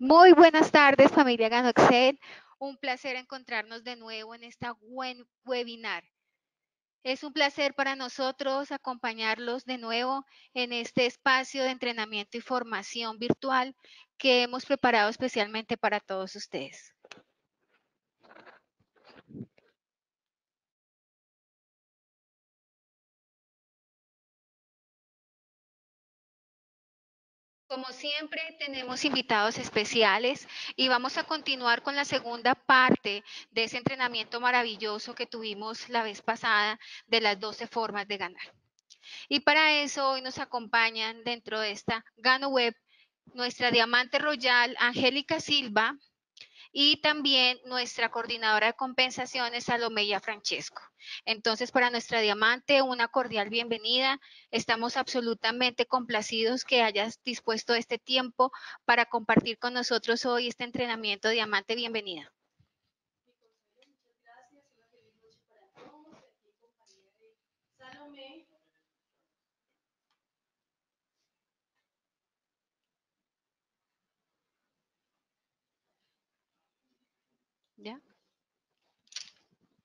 Muy buenas tardes familia Ganoxed. un placer encontrarnos de nuevo en este webinar. Es un placer para nosotros acompañarlos de nuevo en este espacio de entrenamiento y formación virtual que hemos preparado especialmente para todos ustedes. Como siempre, tenemos invitados especiales y vamos a continuar con la segunda parte de ese entrenamiento maravilloso que tuvimos la vez pasada de las 12 formas de ganar. Y para eso hoy nos acompañan dentro de esta Gano Web nuestra diamante royal Angélica Silva, y también nuestra coordinadora de compensaciones, Salomeya Francesco. Entonces, para nuestra diamante, una cordial bienvenida. Estamos absolutamente complacidos que hayas dispuesto este tiempo para compartir con nosotros hoy este entrenamiento diamante. Bienvenida.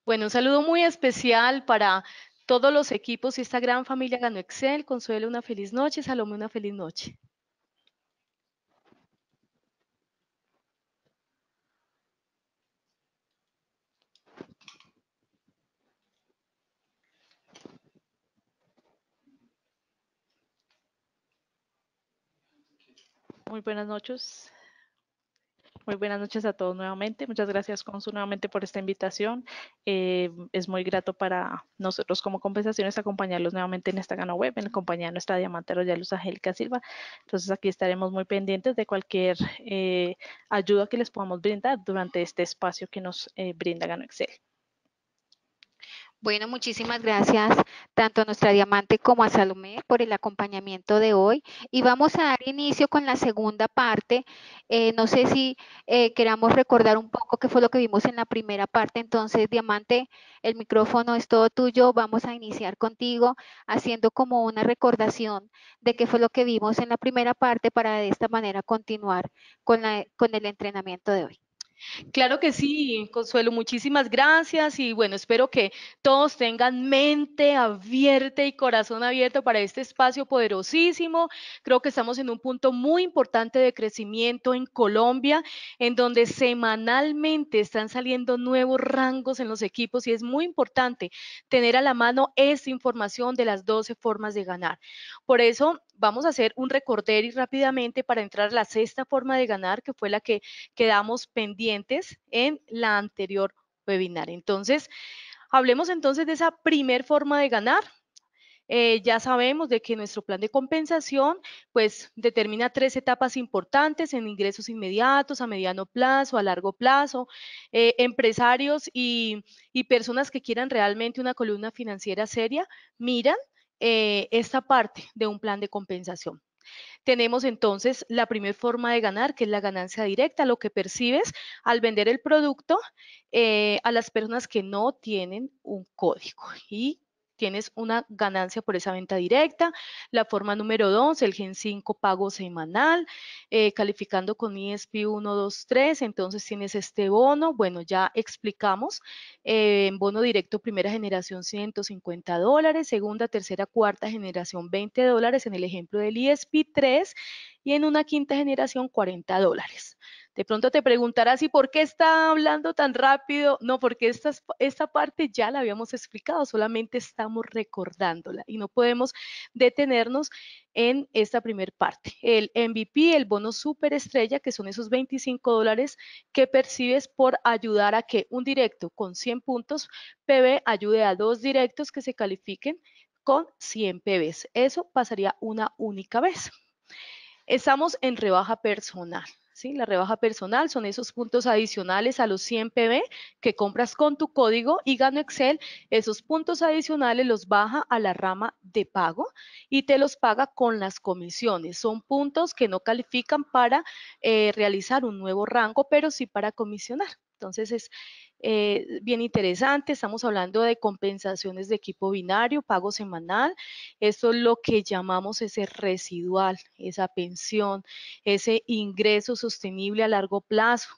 Bueno, un saludo muy especial para todos los equipos y esta gran familia ganó Excel. Consuelo, una feliz noche. Salome, una feliz noche. Muy buenas noches. Muy buenas noches a todos nuevamente. Muchas gracias, Consu, nuevamente por esta invitación. Eh, es muy grato para nosotros como compensaciones acompañarlos nuevamente en esta gana web, en compañía de nuestra diamante Royal Luz Angélica Silva. Entonces, aquí estaremos muy pendientes de cualquier eh, ayuda que les podamos brindar durante este espacio que nos eh, brinda Gano Excel. Bueno, muchísimas gracias tanto a nuestra diamante como a Salomé por el acompañamiento de hoy. Y vamos a dar inicio con la segunda parte. Eh, no sé si eh, queramos recordar un poco qué fue lo que vimos en la primera parte. Entonces, diamante, el micrófono es todo tuyo. Vamos a iniciar contigo haciendo como una recordación de qué fue lo que vimos en la primera parte para de esta manera continuar con el entrenamiento de hoy. Claro que sí, Consuelo, muchísimas gracias y bueno, espero que todos tengan mente abierta y corazón abierto para este espacio poderosísimo. Creo que estamos en un punto muy importante de crecimiento en Colombia, en donde semanalmente están saliendo nuevos rangos en los equipos y es muy importante tener a la mano esta información de las 12 formas de ganar. Por eso vamos a hacer un recorder y rápidamente para entrar a la sexta forma de ganar, que fue la que quedamos pendiente en la anterior webinar. Entonces, hablemos entonces de esa primer forma de ganar, eh, ya sabemos de que nuestro plan de compensación pues determina tres etapas importantes en ingresos inmediatos, a mediano plazo, a largo plazo, eh, empresarios y, personas que quieran realmente una columna financiera seria miran eh, esta parte de un plan de compensación. Tenemos entonces la primera forma de ganar, que es la ganancia directa, lo que percibes al vender el producto eh, a las personas que no tienen un código. Y tienes una ganancia por esa venta directa. La forma número 12, el Gen 5 pago semanal, eh, calificando con ISP e 123, entonces tienes este bono, bueno, ya explicamos, eh, en bono directo primera generación 150 dólares, segunda, tercera, cuarta generación 20 dólares en el ejemplo del ISP e 3 y en una quinta generación 40 dólares. De pronto te preguntarás, ¿y por qué está hablando tan rápido? No, porque esta, parte ya la habíamos explicado, solamente estamos recordándola y no podemos detenernos en esta primera parte. El MVP, el bono superestrella, que son esos 25 dólares que percibes por ayudar a que un directo con 100 puntos PB ayude a dos directos que se califiquen con 100 PBs. Eso pasaría una única vez. Estamos en rebaja personal. ¿sí? La rebaja personal son esos puntos adicionales a los 100 PB que compras con tu código y Gano Excel esos puntos adicionales los baja a la rama de pago y te los paga con las comisiones. Son puntos que no califican para eh, realizar un nuevo rango, pero sí para comisionar. Entonces es, eh, bien interesante. Estamos hablando de compensaciones de equipo binario, pago semanal. Esto es lo que llamamos ese residual, esa pensión, ese ingreso sostenible a largo plazo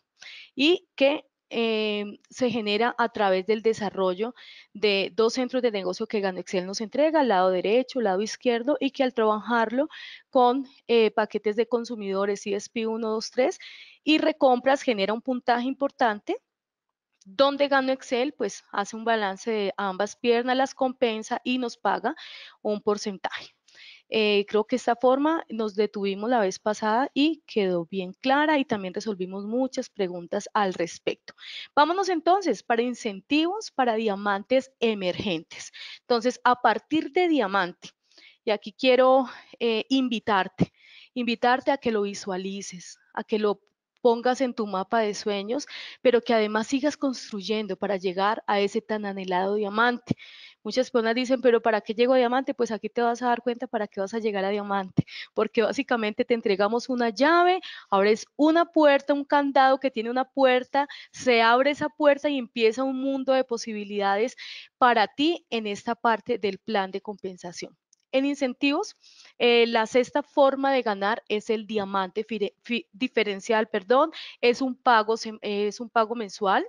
y que em, se genera a través del desarrollo de dos centros de negocio que Ganexcel nos entrega, lado derecho, lado izquierdo, y que al trabajarlo con eh, paquetes de consumidores ISP 123 y recompras genera un puntaje importante ¿Dónde gano Excel? Pues hace un balance de ambas piernas, las compensa y nos paga un porcentaje. Eh, creo que esta forma nos detuvimos la vez pasada y quedó bien clara y también resolvimos muchas preguntas al respecto. Vámonos entonces para incentivos para diamantes emergentes. Entonces, a partir de diamante, y aquí quiero eh, invitarte, invitarte a que lo visualices, a que lo pongas en tu mapa de sueños, pero que además sigas construyendo para llegar a ese tan anhelado diamante. Muchas personas dicen, pero ¿para qué llego a diamante? Pues aquí te vas a dar cuenta para qué vas a llegar a diamante, porque básicamente te entregamos una llave, abres una puerta, un candado que tiene una puerta, se abre esa puerta y empieza un mundo de posibilidades para ti en esta parte del plan de compensación. En incentivos, eh, la sexta forma de ganar es el diamante diferencial, perdón, es un pago, eh, es un pago mensual.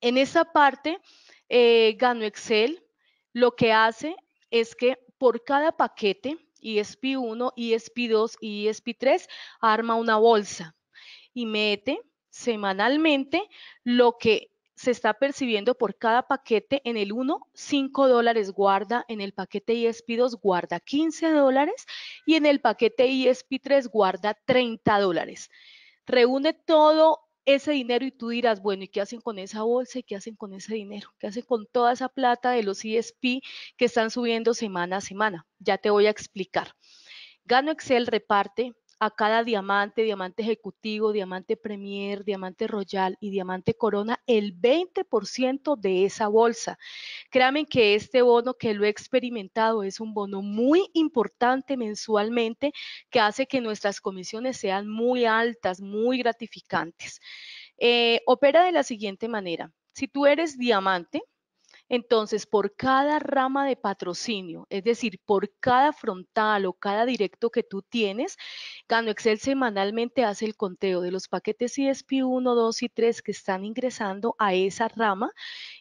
En esa parte, eh, Gano Excel lo que hace es que por cada paquete, ESP1, ESP2 y ESP3, arma una bolsa y mete semanalmente lo que se está percibiendo por cada paquete en el 1, 5 dólares guarda, en el paquete ISP 2 guarda 15 dólares y en el paquete ISP 3 guarda 30 dólares. Reúne todo ese dinero y tú dirás, bueno, ¿y qué hacen con esa bolsa y qué hacen con ese dinero? ¿Qué hacen con toda esa plata de los ISP que están subiendo semana a semana? Ya te voy a explicar. Gano Excel reparte a cada diamante, diamante ejecutivo, diamante premier, diamante royal y diamante corona el 20% de esa bolsa. Créanme que este bono que lo he experimentado es un bono muy importante mensualmente que hace que nuestras comisiones sean muy altas, muy gratificantes. Eh, opera de la siguiente manera. Si tú eres diamante, entonces, por cada rama de patrocinio, es decir, por cada frontal o cada directo que tú tienes, Gano Excel semanalmente hace el conteo de los paquetes ISP 1, 2 y 3 que están ingresando a esa rama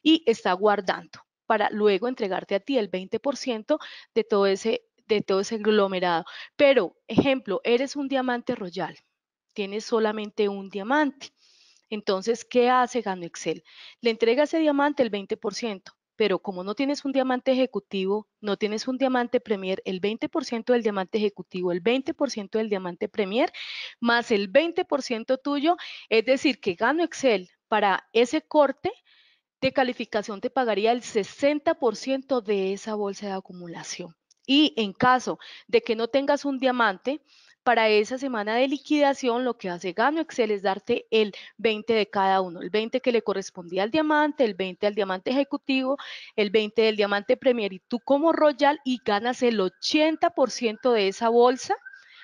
y está guardando para luego entregarte a ti el 20% de todo ese de todo ese aglomerado. Pero, ejemplo, eres un diamante royal, tienes solamente un diamante. Entonces, ¿qué hace Gano Excel? Le entrega ese diamante el 20%, pero como no tienes un diamante ejecutivo, no tienes un diamante Premier, el 20% del diamante ejecutivo, el 20% del diamante Premier, más el 20% tuyo, es decir, que gano Excel para ese corte de calificación te pagaría el 60% de esa bolsa de acumulación. Y en caso de que no tengas un diamante, para esa semana de liquidación, lo que hace Gano Excel es darte el 20 de cada uno, el 20 que le correspondía al diamante, el 20 al diamante ejecutivo, el 20 del diamante premier y tú como Royal y ganas el 80% de esa bolsa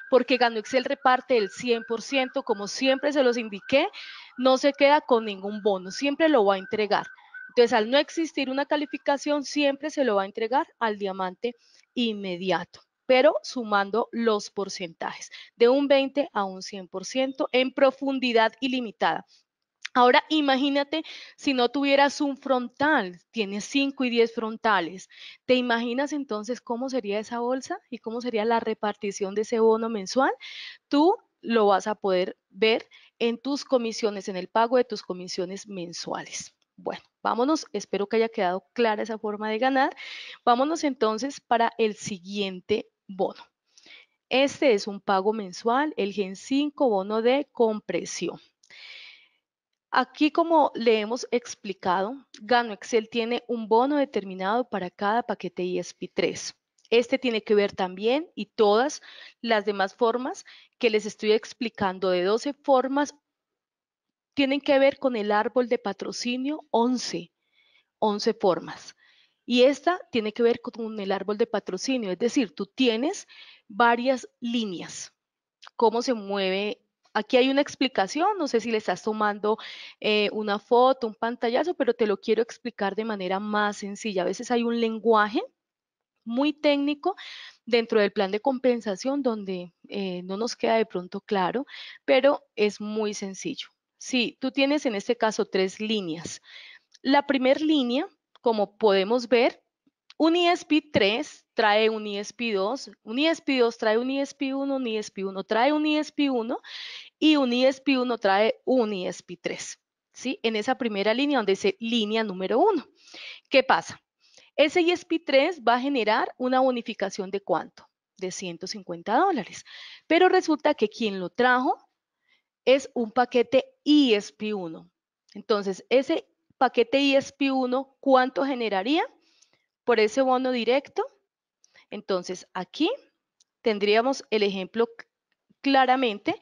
porque Gano Excel reparte el 100%, como siempre se los indiqué, no se queda con ningún bono, siempre lo va a entregar. Entonces, al no existir una calificación, siempre se lo va a entregar al diamante inmediato pero sumando los porcentajes de un 20 a un 100% en profundidad ilimitada. Ahora imagínate si no tuvieras un frontal, tienes 5 y 10 frontales. ¿Te imaginas entonces cómo sería esa bolsa y cómo sería la repartición de ese bono mensual? Tú lo vas a poder ver en tus comisiones, en el pago de tus comisiones mensuales. Bueno, vámonos, espero que haya quedado clara esa forma de ganar. Vámonos entonces para el siguiente bono. Este es un pago mensual, el Gen 5 bono de compresión. Aquí, como le hemos explicado, Gano Excel tiene un bono determinado para cada paquete isp 3 Este tiene que ver también y todas las demás formas que les estoy explicando de 12 formas tienen que ver con el árbol de patrocinio 11, 11 formas. Y esta tiene que ver con el árbol de patrocinio, es decir, tú tienes varias líneas, cómo se mueve. Aquí hay una explicación, no sé si le estás tomando eh, una foto, un pantallazo, pero te lo quiero explicar de manera más sencilla. A veces hay un lenguaje muy técnico dentro del plan de compensación donde eh, no nos queda de pronto claro, pero es muy sencillo. sí, tú tienes en este caso tres líneas. La primera línea como podemos ver, un isp 3 trae un isp 2 un isp 2 trae un isp 1 un isp 1 trae un isp 1 y un isp 1 trae un isp 3 ¿sí? En esa primera línea donde dice línea número 1. ¿Qué pasa? Ese isp 3 va a generar una bonificación de cuánto? De 150 dólares. Pero resulta que quien lo trajo es un paquete isp 1 Entonces, ese paquete ISP1, ¿cuánto generaría por ese bono directo? Entonces, aquí tendríamos el ejemplo claramente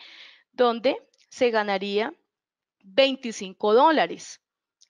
donde se ganaría 25 dólares.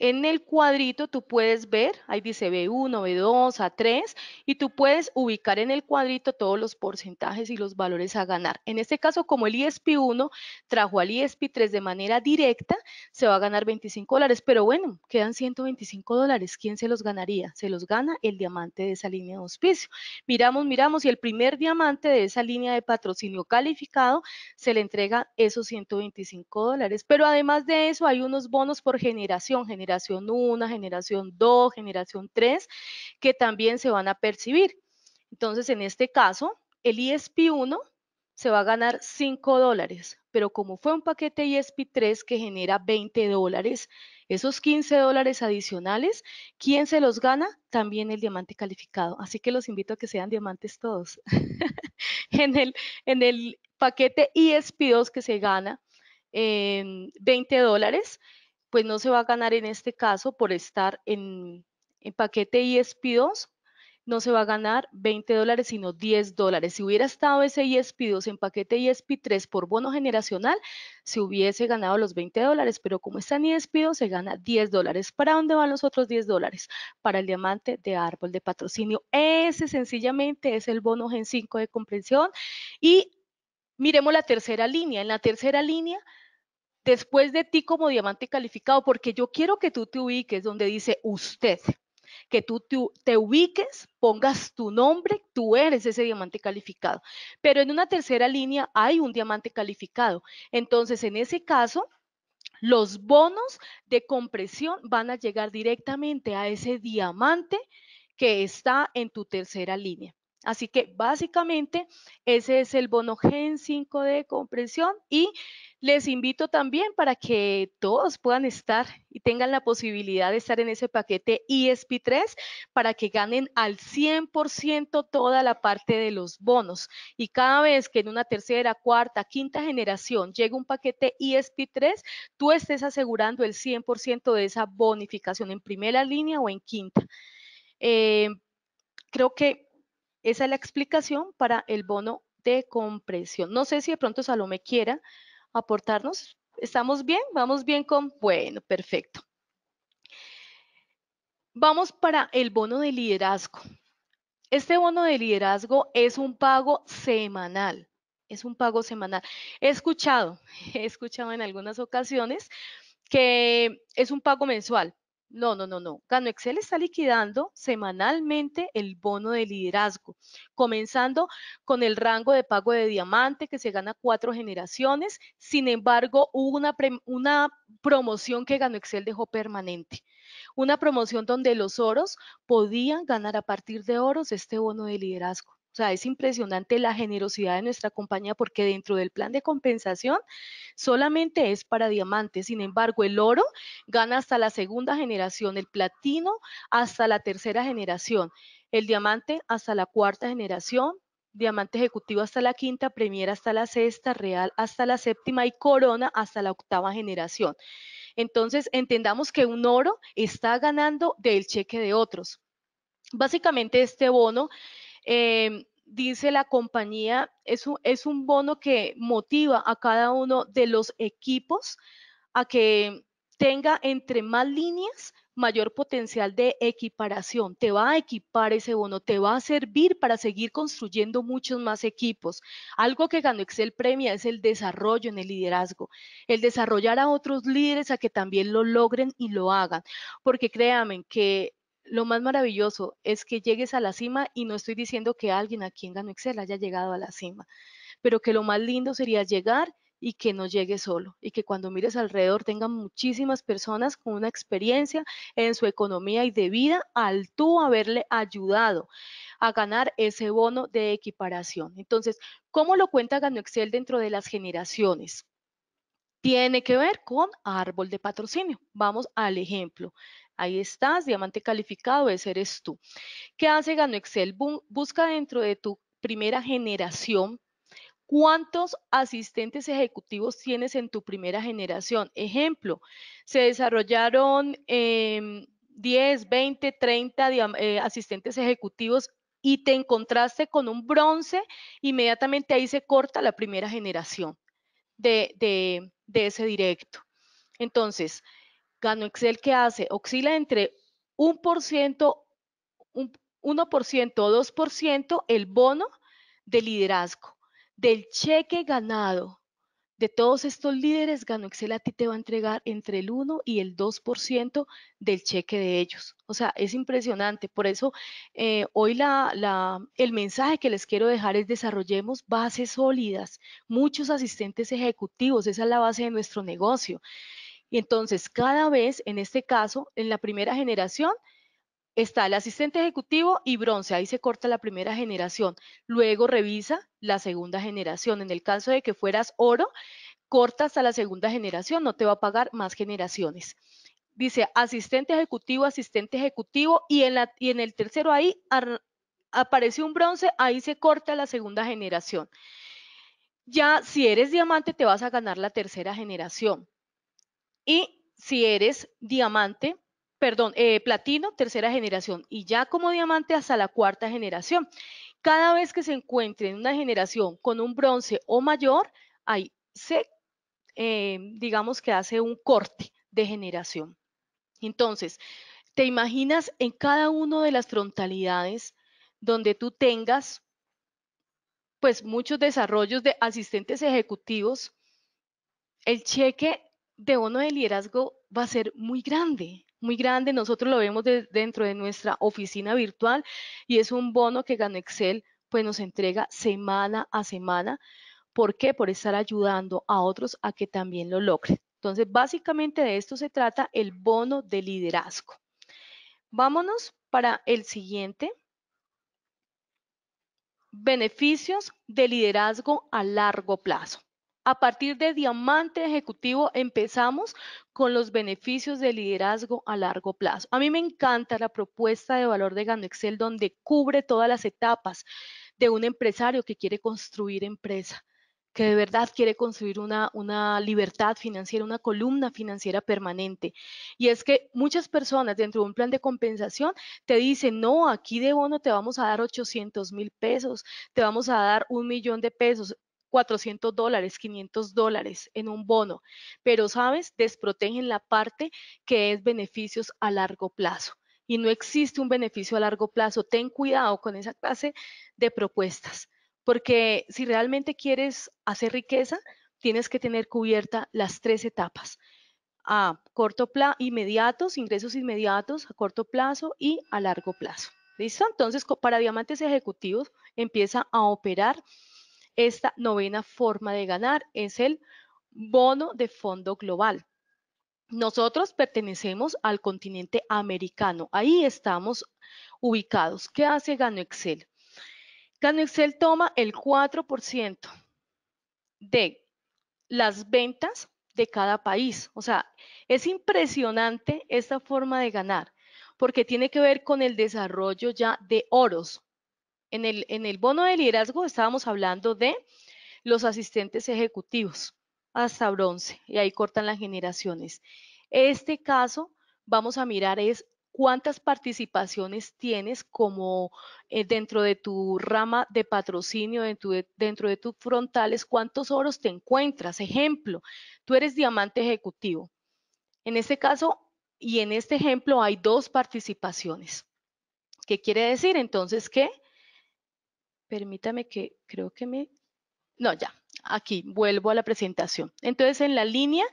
En el cuadrito tú puedes ver, ahí dice B1, B2, A3, y tú puedes ubicar en el cuadrito todos los porcentajes y los valores a ganar. En este caso, como el ISP1 trajo al ISP3 de manera directa, se va a ganar 25 dólares, pero bueno, quedan 125 dólares. ¿Quién se los ganaría? Se los gana el diamante de esa línea de auspicio. Miramos, miramos, y el primer diamante de esa línea de patrocinio calificado se le entrega esos 125 dólares. Pero además de eso, hay unos bonos por generación, generación generación 1, generación 2, generación 3, que también se van a percibir. Entonces, en este caso, el ESP1 se va a ganar 5 dólares, pero como fue un paquete ESP3 que genera 20 dólares, esos 15 dólares adicionales, ¿quién se los gana? También el diamante calificado. Así que los invito a que sean diamantes todos. en, el, en el paquete ESP2 que se gana 20 eh, dólares, pues no se va a ganar en este caso por estar en, paquete ESP2, no se va a ganar 20 dólares, sino 10 dólares. Si hubiera estado ese ESP2 en paquete ESP3 por bono generacional, se hubiese ganado los 20 dólares, pero como está en ESP2, se gana 10 dólares. ¿Para dónde van los otros 10 dólares? Para el diamante de árbol de patrocinio. Ese sencillamente es el bono Gen 5 de comprensión. Y miremos la tercera línea. En la tercera línea después de ti como diamante calificado, porque yo quiero que tú te ubiques donde dice usted, que tú te, ubiques, pongas tu nombre, tú eres ese diamante calificado. Pero en una tercera línea hay un diamante calificado. Entonces, en ese caso, los bonos de compresión van a llegar directamente a ese diamante que está en tu tercera línea. Así que básicamente ese es el bono Gen 5 de comprensión y les invito también para que todos puedan estar y tengan la posibilidad de estar en ese paquete isp 3 para que ganen al 100% toda la parte de los bonos. Y cada vez que en una tercera, cuarta, quinta generación llegue un paquete isp 3 tú estés asegurando el 100% de esa bonificación en primera línea o en quinta. Eh, creo que esa es la explicación para el bono de compresión. No sé si de pronto Salome quiera aportarnos. ¿Estamos bien? ¿Vamos bien con? Bueno, perfecto. Vamos para el bono de liderazgo. Este bono de liderazgo es un pago semanal. Es un pago semanal. He escuchado, he escuchado en algunas ocasiones que es un pago mensual, no, no, no, no. Ganoexcel Excel está liquidando semanalmente el bono de liderazgo, comenzando con el rango de pago de diamante que se gana cuatro generaciones. Sin embargo, hubo una, una promoción que Gano Excel dejó permanente. Una promoción donde los oros podían ganar a partir de oros este bono de liderazgo. O sea, es impresionante la generosidad de nuestra compañía porque dentro del plan de compensación solamente es para diamantes. Sin embargo, el oro gana hasta la segunda generación, el platino hasta la tercera generación, el diamante hasta la cuarta generación, diamante ejecutivo hasta la quinta, premier hasta la sexta, real hasta la séptima y corona hasta la octava generación. Entonces, entendamos que un oro está ganando del cheque de otros. Básicamente este bono Em, dice la compañía, es un, es un bono que motiva a cada uno de los equipos a que tenga entre más líneas mayor potencial de equiparación. Te va a equipar ese bono, te va a servir para seguir construyendo muchos más equipos. Algo que ganó Excel Premia es el desarrollo en el liderazgo, el desarrollar a otros líderes a que también lo logren y lo hagan, porque créanme que lo más maravilloso es que llegues a la cima y no estoy diciendo que alguien aquí en Ganó Excel haya llegado a la cima, pero que lo más lindo sería llegar y que no llegue solo y que cuando mires alrededor tengan muchísimas personas con una experiencia en su economía y de vida al tú haberle ayudado a ganar ese bono de equiparación. Entonces, ¿cómo lo cuenta Gano Excel dentro de las generaciones? Tiene que ver con árbol de patrocinio. Vamos al ejemplo. Ahí estás, diamante calificado, ese eres tú. ¿Qué hace Gano Excel? Busca dentro de tu primera generación ¿Cuántos asistentes ejecutivos tienes en tu primera generación? Ejemplo, se desarrollaron 10, 20, 30 asistentes ejecutivos y te encontraste con un bronce, inmediatamente ahí se corta la primera generación de ese directo. Entonces, Gano Excel que hace, Oxila entre 1%, 1% o 2% el bono de liderazgo, del cheque ganado. De todos estos líderes, Gano Excel a ti te va a entregar entre el 1 y el 2% del cheque de ellos. O sea, es impresionante. Por eso, eh, hoy la, la, el mensaje que les quiero dejar es desarrollemos bases sólidas. Muchos asistentes ejecutivos, esa es la base de nuestro negocio. Y entonces, cada vez, en este caso, en la primera generación, está el asistente ejecutivo y bronce, ahí se corta la primera generación. Luego revisa la segunda generación. En el caso de que fueras oro, corta hasta la segunda generación, no te va a pagar más generaciones. Dice asistente ejecutivo, asistente ejecutivo y en, el tercero ahí apareció aparece un bronce, ahí se corta la segunda generación. Ya si eres diamante te vas a ganar la tercera generación. Y si eres diamante, perdón, eh, platino, tercera generación, y ya como diamante hasta la cuarta generación. Cada vez que se encuentre en una generación con un bronce o mayor, ahí se, eh, digamos que hace un corte de generación. Entonces, te imaginas en cada una de las frontalidades donde tú tengas pues muchos desarrollos de asistentes ejecutivos, el cheque de bono de liderazgo va a ser muy grande, muy grande. Nosotros lo vemos dentro de nuestra oficina virtual y es un bono que ganó Excel pues nos entrega semana a semana. ¿Por qué? Por estar ayudando a otros a que también lo logren. Entonces, básicamente de esto se trata el bono de liderazgo. Vámonos para el siguiente. Beneficios de liderazgo a largo plazo. A partir de Diamante Ejecutivo empezamos con los beneficios de liderazgo a largo plazo. A mí me encanta la propuesta de valor de Gano Excel donde cubre todas las etapas de un empresario que quiere construir empresa, que de verdad quiere construir una, una libertad financiera, una columna financiera permanente. Y es que muchas personas dentro de un plan de compensación te dicen, no, aquí de bono te vamos a dar 800 mil pesos, te vamos a dar un millón de pesos 400 dólares, 500 dólares en un bono, pero sabes, desprotegen la parte que es beneficios a largo plazo y no existe un beneficio a largo plazo. Ten cuidado con esa clase de propuestas, porque si realmente quieres hacer riqueza, tienes que tener cubierta las tres etapas. A corto plazo, inmediatos, ingresos inmediatos, a corto plazo y a largo plazo. ¿Listo? Entonces, para diamantes ejecutivos, empieza a operar esta novena forma de ganar es el bono de fondo global. Nosotros pertenecemos al continente americano. Ahí estamos ubicados. ¿Qué hace Gano Excel? Gano Excel toma el 4% de las ventas de cada país. O sea, es impresionante esta forma de ganar porque tiene que ver con el desarrollo ya de oros. En el, bono de liderazgo estábamos hablando de los asistentes ejecutivos hasta bronce y ahí cortan las generaciones. Este caso vamos a mirar es cuántas participaciones tienes como eh, dentro de tu rama de patrocinio, dentro de, dentro de tus frontales, cuántos oros te encuentras. Ejemplo, tú eres diamante ejecutivo. En este caso y en este ejemplo hay dos participaciones. ¿Qué quiere decir entonces qué? permítame que creo que me... No, ya, aquí vuelvo a la presentación. Entonces, en la línea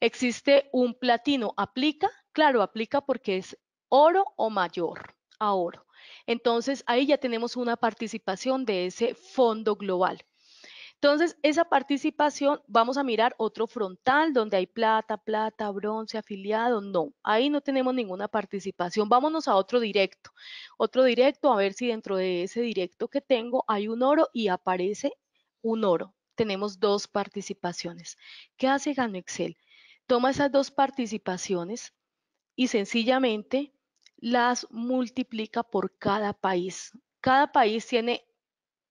existe un platino. ¿Aplica? Claro, aplica porque es oro o mayor a oro. Entonces, ahí ya tenemos una participación de ese fondo global. Entonces, esa participación, vamos a mirar otro frontal donde hay plata, plata, bronce, afiliado, no, ahí no tenemos ninguna participación. Vámonos a otro directo, otro directo, a ver si dentro de ese directo que tengo hay un oro y aparece un oro. Tenemos dos participaciones. ¿Qué hace Gano Excel? Toma esas dos participaciones y sencillamente las multiplica por cada país. Cada país tiene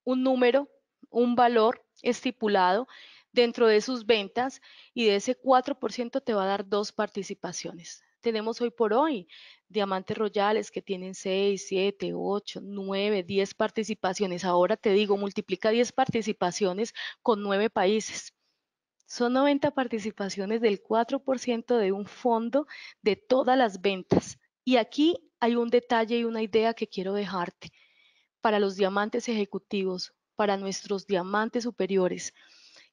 un número, un valor estipulado dentro de sus ventas y de ese 4% te va a dar dos participaciones. Tenemos hoy por hoy diamantes royales que tienen 6, 7, 8, 9, 10 participaciones. Ahora te digo, multiplica 10 participaciones con 9 países. Son 90 participaciones del 4% de un fondo de todas las ventas. Y aquí hay un detalle y una idea que quiero dejarte. Para los diamantes ejecutivos, para nuestros diamantes superiores.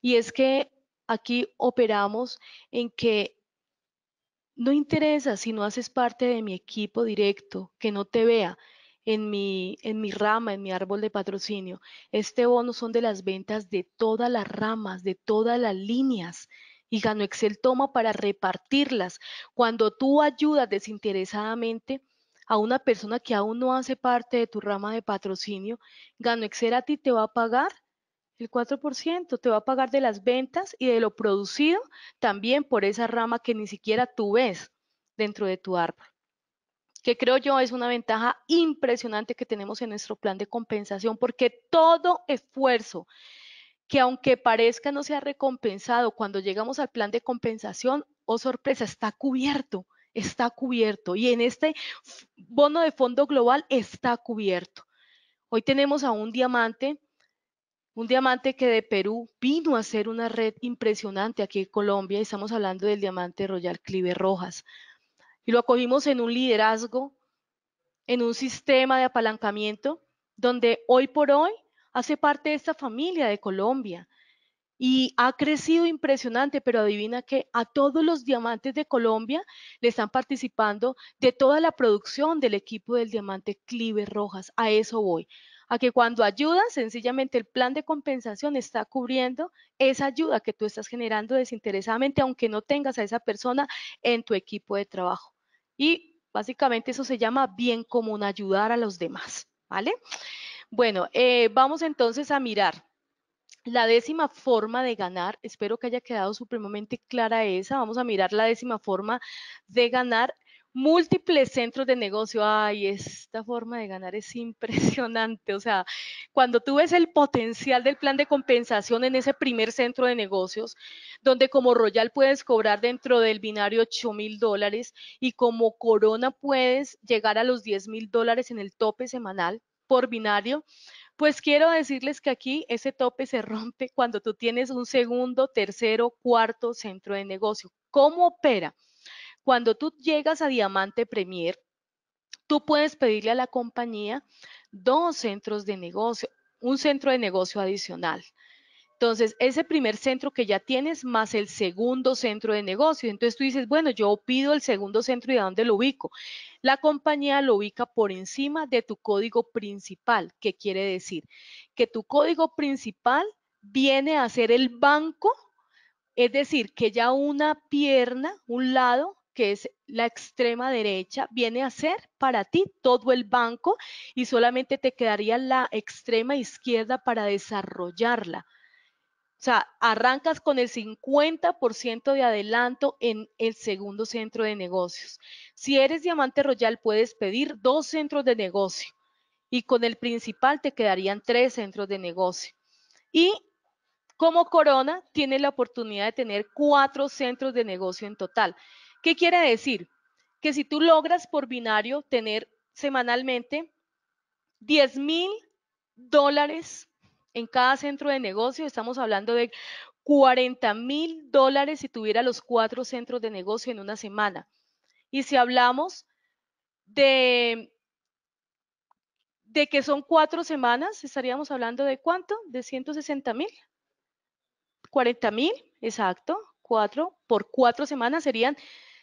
Y es que aquí operamos en que no interesa si no haces parte de mi equipo directo, que no te vea en mi, en mi rama, en mi árbol de patrocinio. Este bono son de las ventas de todas las ramas, de todas las líneas. Y Gano Excel toma para repartirlas. Cuando tú ayudas desinteresadamente, a una persona que aún no hace parte de tu rama de patrocinio, Excel a ti te va a pagar el 4%, te va a pagar de las ventas y de lo producido también por esa rama que ni siquiera tú ves dentro de tu árbol que creo yo es una ventaja impresionante que tenemos en nuestro plan de compensación, porque todo esfuerzo que aunque parezca no sea recompensado, cuando llegamos al plan de compensación, oh sorpresa, está cubierto está cubierto y en este bono de fondo global está cubierto. Hoy tenemos a un diamante, un diamante que de Perú vino a ser una red impresionante aquí en Colombia, estamos hablando del diamante Royal Clive Rojas, y lo acogimos en un liderazgo, en un sistema de apalancamiento, donde hoy por hoy hace parte de esta familia de Colombia y ha crecido impresionante, pero adivina que a todos los diamantes de Colombia le están participando de toda la producción del equipo del diamante Clive Rojas. A eso voy. A que cuando ayudas, sencillamente el plan de compensación está cubriendo esa ayuda que tú estás generando desinteresadamente, aunque no tengas a esa persona en tu equipo de trabajo. Y básicamente eso se llama bien común, ayudar a los demás. ¿Vale? Bueno, eh, vamos entonces a mirar la décima forma de ganar, espero que haya quedado supremamente clara esa. Vamos a mirar la décima forma de ganar. Múltiples centros de negocio. Ay, esta forma de ganar es impresionante. O sea, cuando tú ves el potencial del plan de compensación en ese primer centro de negocios, donde como Royal puedes cobrar dentro del binario 8 mil dólares y como Corona puedes llegar a los 10 mil dólares en el tope semanal por binario, pues quiero decirles que aquí ese tope se rompe cuando tú tienes un segundo, tercero, cuarto centro de negocio. ¿Cómo opera? Cuando tú llegas a Diamante Premier, tú puedes pedirle a la compañía dos centros de negocio, un centro de negocio adicional. Entonces, ese primer centro que ya tienes más el segundo centro de negocio. Entonces tú dices, bueno, yo pido el segundo centro y a dónde lo ubico la compañía lo ubica por encima de tu código principal, ¿qué quiere decir que tu código principal viene a ser el banco, es decir, que ya una pierna, un lado, que es la extrema derecha, viene a ser para ti todo el banco y solamente te quedaría la extrema izquierda para desarrollarla. O sea, arrancas con el 50% de adelanto en el segundo centro de negocios. Si eres diamante royal, puedes pedir dos centros de negocio y con el principal te quedarían tres centros de negocio. Y como corona, tienes la oportunidad de tener cuatro centros de negocio en total. ¿Qué quiere decir? Que si tú logras por binario tener semanalmente 10 mil dólares en cada centro de negocio estamos hablando de 40 mil dólares si tuviera los cuatro centros de negocio en una semana. Y si hablamos de, que son cuatro semanas, estaríamos hablando de cuánto? De 160 mil. 40 mil, exacto. Cuatro por cuatro semanas serían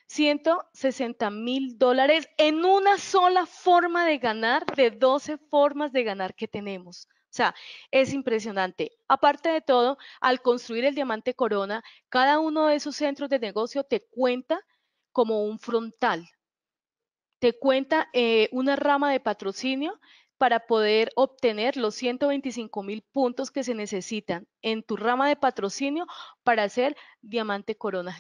160 mil dólares en una sola forma de ganar de 12 formas de ganar que tenemos. O sea, es impresionante. Aparte de todo, al construir el diamante corona, cada uno de esos centros de negocio te cuenta como un frontal, te cuenta eh, una rama de patrocinio para poder obtener los 125 mil puntos que se necesitan en tu rama de patrocinio para hacer diamante corona.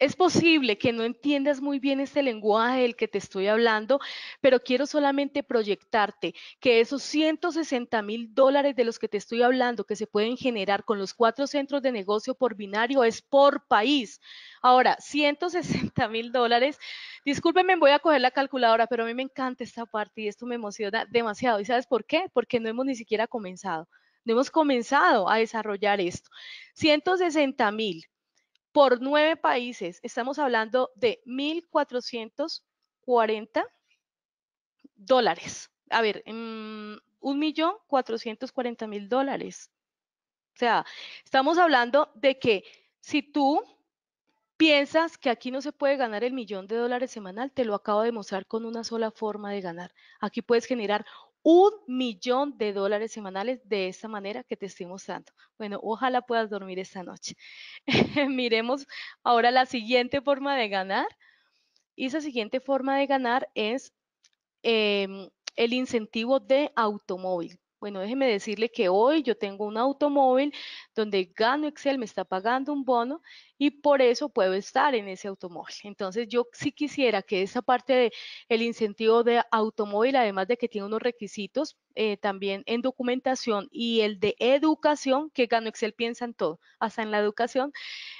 Es posible que no entiendas muy bien este lenguaje del que te estoy hablando, pero quiero solamente proyectarte que esos 160 mil dólares de los que te estoy hablando que se pueden generar con los cuatro centros de negocio por binario es por país. Ahora, 160 mil dólares. Discúlpenme, voy a coger la calculadora, pero a mí me encanta esta parte y esto me emociona demasiado. ¿Y sabes por qué? Porque no hemos ni siquiera comenzado. No hemos comenzado a desarrollar esto. 160 mil por nueve países. Estamos hablando de 1.440 dólares. A ver, mm, un millón cuatrocientos mil dólares. O sea, estamos hablando de que si tú piensas que aquí no se puede ganar el millón de dólares semanal, te lo acabo de mostrar con una sola forma de ganar. Aquí puedes generar un millón de dólares semanales de esa manera que te estoy mostrando. Bueno, ojalá puedas dormir esta noche. Miremos ahora la siguiente forma de ganar. Y esa siguiente forma de ganar es em, el incentivo de automóvil. Bueno, déjeme decirle que hoy yo tengo un automóvil donde Gano Excel me está pagando un bono y por eso puedo estar en ese automóvil. Entonces, yo sí quisiera que esa parte del incentivo de automóvil, además de que tiene unos requisitos eh, también en documentación y el de educación, que Gano Excel piensa en todo, hasta en la educación,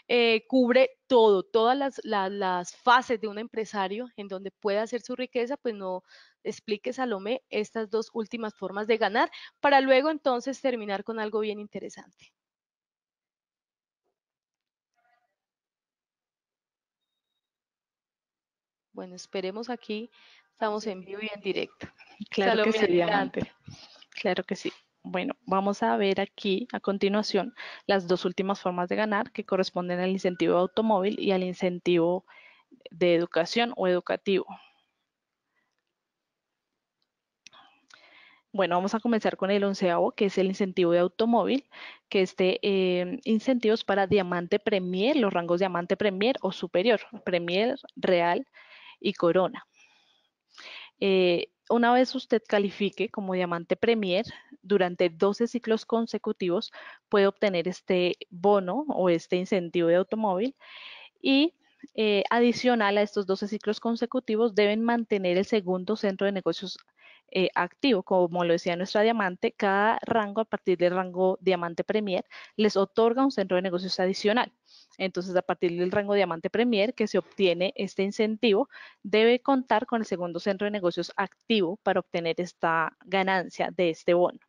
eh, cubre todo, todas las, las, las fases de un empresario en donde pueda hacer su riqueza, pues no explique Salomé estas dos últimas formas de ganar para luego entonces terminar con algo bien interesante. Bueno, esperemos aquí, estamos en vivo y en directo. Claro que sí, Claro que sí. Bueno, vamos a ver aquí a continuación las dos últimas formas de ganar que corresponden al incentivo automóvil y al incentivo de educación o educativo. Bueno, vamos a comenzar con el onceavo, que es el incentivo de automóvil, que es este, eh, incentivos para diamante premier, los rangos diamante premier o superior, premier, real y corona. Eh, una vez usted califique como diamante premier, durante 12 ciclos consecutivos puede obtener este bono o este incentivo de automóvil y eh, adicional a estos 12 ciclos consecutivos deben mantener el segundo centro de negocios eh, activo, como lo decía nuestra diamante, cada rango a partir del rango diamante premier les otorga un centro de negocios adicional. Entonces, a partir del rango diamante premier que se obtiene este incentivo, debe contar con el segundo centro de negocios activo para obtener esta ganancia de este bono.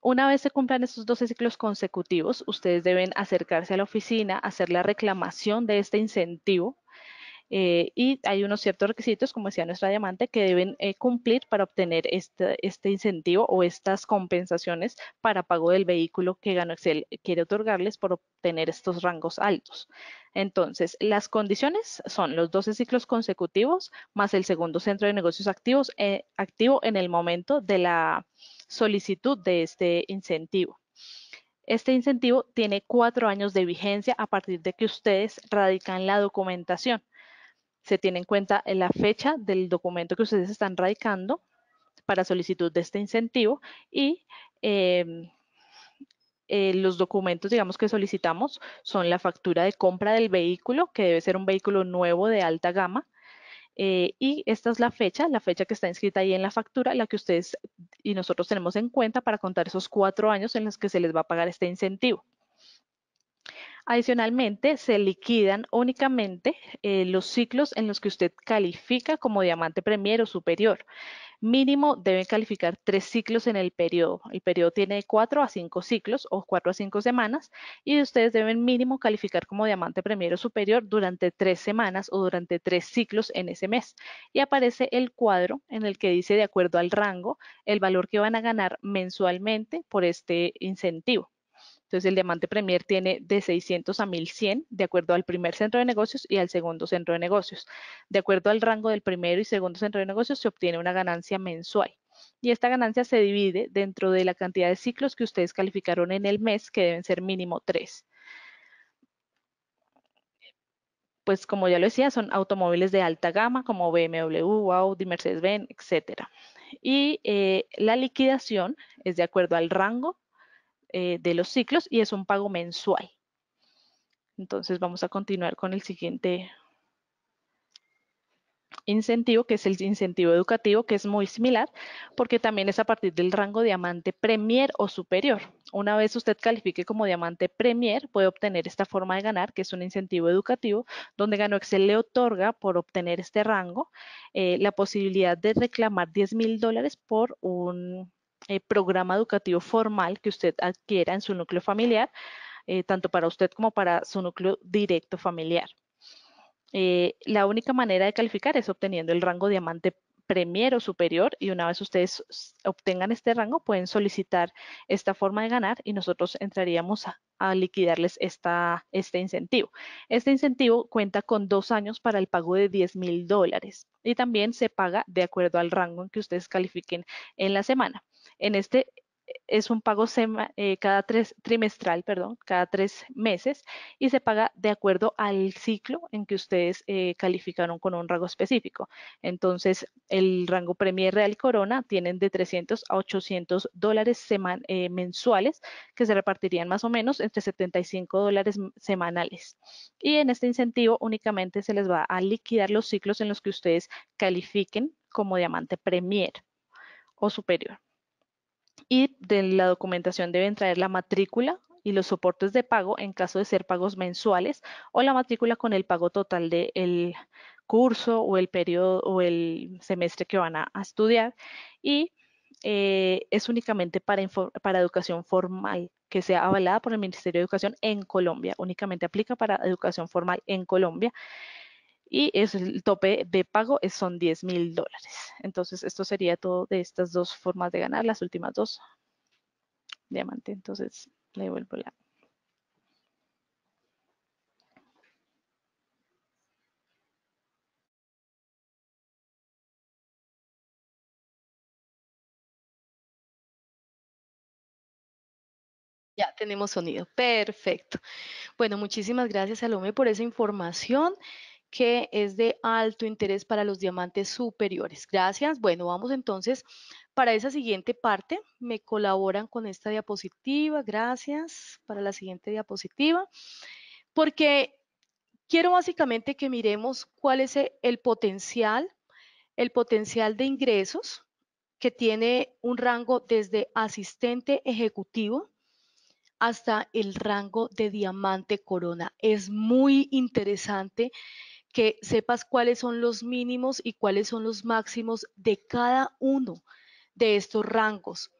Una vez se cumplan estos 12 ciclos consecutivos, ustedes deben acercarse a la oficina, hacer la reclamación de este incentivo eh, y hay unos ciertos requisitos, como decía nuestra diamante, que deben eh, cumplir para obtener este, este, incentivo o estas compensaciones para pago del vehículo que Gano Excel quiere otorgarles por obtener estos rangos altos. Entonces, las condiciones son los 12 ciclos consecutivos más el segundo centro de negocios eh, activo en el momento de la solicitud de este incentivo. Este incentivo tiene cuatro años de vigencia a partir de que ustedes radican la documentación se tiene en cuenta la fecha del documento que ustedes están radicando para solicitud de este incentivo y em, eh, los documentos, digamos, que solicitamos son la factura de compra del vehículo, que debe ser un vehículo nuevo de alta gama, eh, y esta es la fecha, la fecha que está inscrita ahí en la factura, la que ustedes y nosotros tenemos en cuenta para contar esos cuatro años en los que se les va a pagar este incentivo. Adicionalmente, se liquidan únicamente eh, los ciclos en los que usted califica como diamante premier o superior. Mínimo deben calificar tres ciclos en el periodo. El periodo tiene cuatro a cinco ciclos o cuatro a cinco semanas y ustedes deben mínimo calificar como diamante premier o superior durante tres semanas o durante tres ciclos en ese mes. Y aparece el cuadro en el que dice de acuerdo al rango el valor que van a ganar mensualmente por este incentivo. Entonces, el diamante Premier tiene de 600 a 1100, de acuerdo al primer centro de negocios y al segundo centro de negocios. De acuerdo al rango del primero y segundo centro de negocios, se obtiene una ganancia mensual. Y esta ganancia se divide dentro de la cantidad de ciclos que ustedes calificaron en el mes, que deben ser mínimo tres. Pues como ya lo decía, son automóviles de alta gama como BMW, Audi, Mercedes-Benz, etcétera y eh, la liquidación es de acuerdo al rango eh, de los ciclos y es un pago mensual. Entonces vamos a continuar con el siguiente incentivo, que es el incentivo educativo, que es muy similar, porque también es a partir del rango diamante premier o superior. Una vez usted califique como diamante premier, puede obtener esta forma de ganar, que es un incentivo educativo, donde ganó le otorga por obtener este rango eh, la posibilidad de reclamar 10 mil dólares por un eh, programa educativo formal que usted adquiera en su núcleo familiar, eh, tanto para usted como para su núcleo directo familiar. Eh, la única manera de calificar es obteniendo el rango diamante premier o superior y una vez ustedes obtengan este rango pueden solicitar esta forma de ganar y nosotros entraríamos a, liquidarles esta, este incentivo. Este incentivo cuenta con dos años para el pago de 10 mil dólares y también se paga de acuerdo al rango en que ustedes califiquen en la semana. En este es un pago eh, cada tres, trimestral, perdón, cada tres meses y se paga de acuerdo al ciclo en que ustedes eh, calificaron con un rango específico. Entonces, el rango Premier Real Corona tienen de 300 a 800 dólares eh, mensuales que se repartirían más o menos entre 75 dólares semanales. Y en este incentivo únicamente se les va a liquidar los ciclos en los que ustedes califiquen como diamante Premier o superior y de la documentación deben traer la matrícula y los soportes de pago en caso de ser pagos mensuales o la matrícula con el pago total del curso o el periodo o el semestre que van a, estudiar y eh, es únicamente para, para educación formal que sea avalada por el Ministerio de Educación en Colombia, únicamente aplica para educación formal en Colombia y es el tope de pago son 10 mil dólares. Entonces, esto sería todo de estas dos formas de ganar, las últimas dos. Diamante, entonces le devuelvo la... Ya tenemos sonido. Perfecto. Bueno, muchísimas gracias, Salome, por esa información que es de alto interés para los diamantes superiores. Gracias. Bueno, vamos entonces para esa siguiente parte. Me colaboran con esta diapositiva. Gracias para la siguiente diapositiva. Porque quiero básicamente que miremos cuál es e, el potencial, el potencial de ingresos que tiene un rango desde asistente ejecutivo hasta el rango de diamante corona. Es muy interesante que sepas cuáles son los mínimos y cuáles son los máximos de cada uno de estos rangos.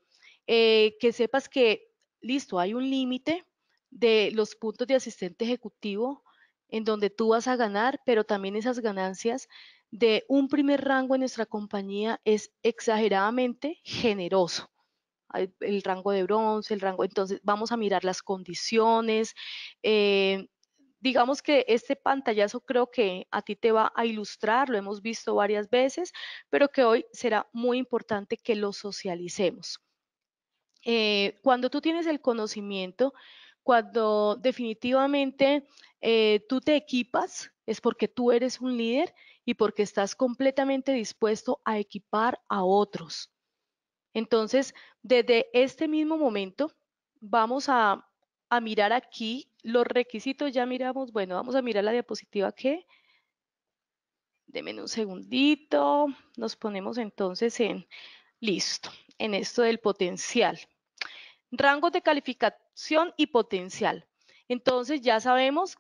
Eh, que sepas que, listo, hay un límite de los puntos de asistente ejecutivo en donde tú vas a ganar, pero también esas ganancias de un primer rango en nuestra compañía es exageradamente generoso el rango de bronce, el rango, entonces vamos a mirar las condiciones, eh, digamos que este pantallazo creo que a ti te va a ilustrar, lo hemos visto varias veces, pero que hoy será muy importante que lo socialicemos. Eh, cuando tú tienes el conocimiento, cuando definitivamente eh, tú te equipas, es porque tú eres un líder y porque estás completamente dispuesto a equipar a otros. Entonces, desde este mismo momento, vamos a a mirar aquí los requisitos. Ya miramos, bueno, vamos a mirar la diapositiva que... Deme un segundito. Nos ponemos entonces en listo, en esto del potencial. Rangos de calificación y potencial. Entonces ya sabemos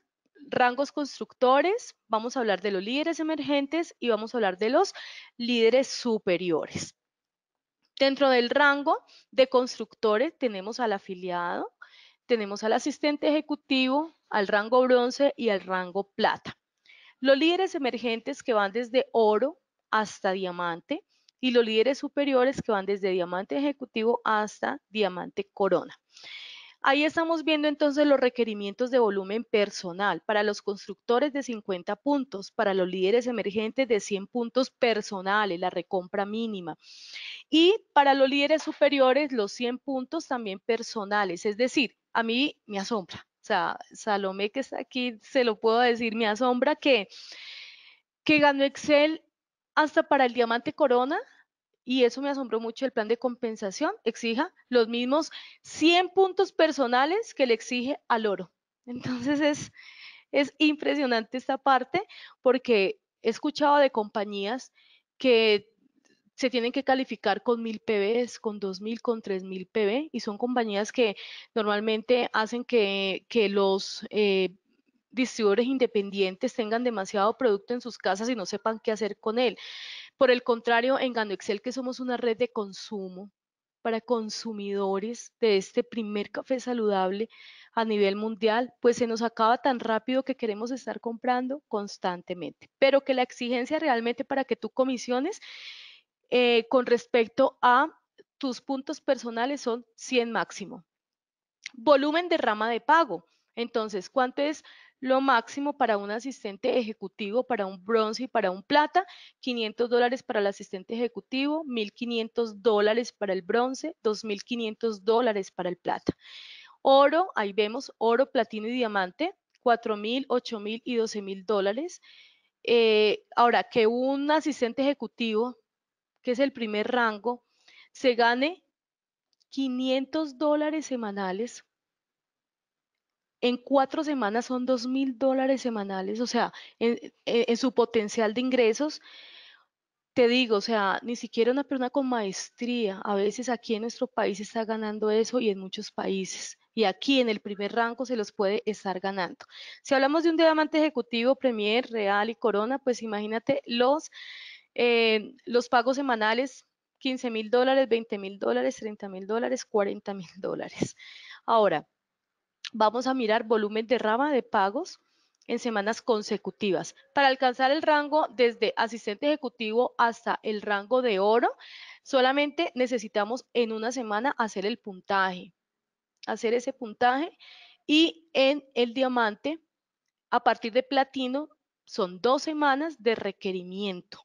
rangos constructores, vamos a hablar de los líderes emergentes y vamos a hablar de los líderes superiores. Dentro del rango de constructores tenemos al afiliado, tenemos al asistente ejecutivo, al rango bronce y al rango plata. Los líderes emergentes que van desde oro hasta diamante y los líderes superiores que van desde diamante ejecutivo hasta diamante corona. Ahí estamos viendo entonces los requerimientos de volumen personal para los constructores de 50 puntos, para los líderes emergentes de 100 puntos personales, la recompra mínima. Y para los líderes superiores, los 100 puntos también personales, es decir, a mí me asombra. O sea, Salomé que está aquí, se lo puedo decir, me asombra que, que ganó Excel hasta para el diamante corona, y eso me asombró mucho, el plan de compensación exija los mismos 100 puntos personales que le exige al oro. Entonces es, es impresionante esta parte porque he escuchado de compañías que se tienen que calificar con mil PBs, con mil, con mil PB y son compañías que normalmente hacen que, que los eh, distribuidores independientes tengan demasiado producto en sus casas y no sepan qué hacer con él. Por el contrario, en Gano Excel, que somos una red de consumo para consumidores de este primer café saludable a nivel mundial, pues se nos acaba tan rápido que queremos estar comprando constantemente. Pero que la exigencia realmente para que tú comisiones eh, con respecto a tus puntos personales son 100 máximo. Volumen de rama de pago. Entonces, ¿cuánto es lo máximo para un asistente ejecutivo, para un bronce y para un plata? 500 dólares para el asistente ejecutivo, 1.500 dólares para el bronce, 2.500 dólares para el plata. Oro, ahí vemos oro, platino y diamante, 4.000, 8.000 y 12.000 dólares. Eh, ahora, que un asistente ejecutivo que es el primer rango, se gane 500 dólares semanales. En cuatro semanas son 2.000 dólares semanales, o sea, en, e, e, en, su potencial de ingresos. Te digo, o sea, ni siquiera una persona con maestría, a veces aquí en nuestro país está ganando eso y en muchos países. Y aquí en el primer rango se los puede estar ganando. Si hablamos de un diamante ejecutivo, Premier, Real y Corona, pues imagínate los eh, los pagos semanales, 15 mil dólares, 20 mil dólares, 30 mil dólares, 40 mil dólares. Ahora, vamos a mirar volumen de rama de pagos en semanas consecutivas. Para alcanzar el rango desde asistente ejecutivo hasta el rango de oro, solamente necesitamos en una semana hacer el puntaje, hacer ese puntaje y en el diamante, a partir de platino, son dos semanas de requerimiento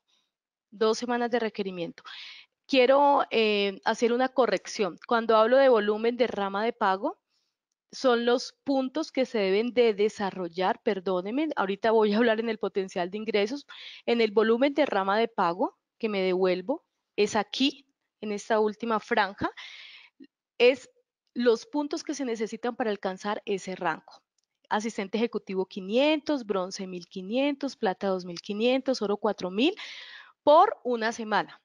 dos semanas de requerimiento. Quiero eh, hacer una corrección. Cuando hablo de volumen de rama de pago, son los puntos que se deben de desarrollar, perdónenme, ahorita voy a hablar en el potencial de ingresos, en el volumen de rama de pago que me devuelvo, es aquí, en esta última franja, es los puntos que se necesitan para alcanzar ese rango. Asistente ejecutivo 500, bronce 1500, plata 2500, oro 4000, por una semana.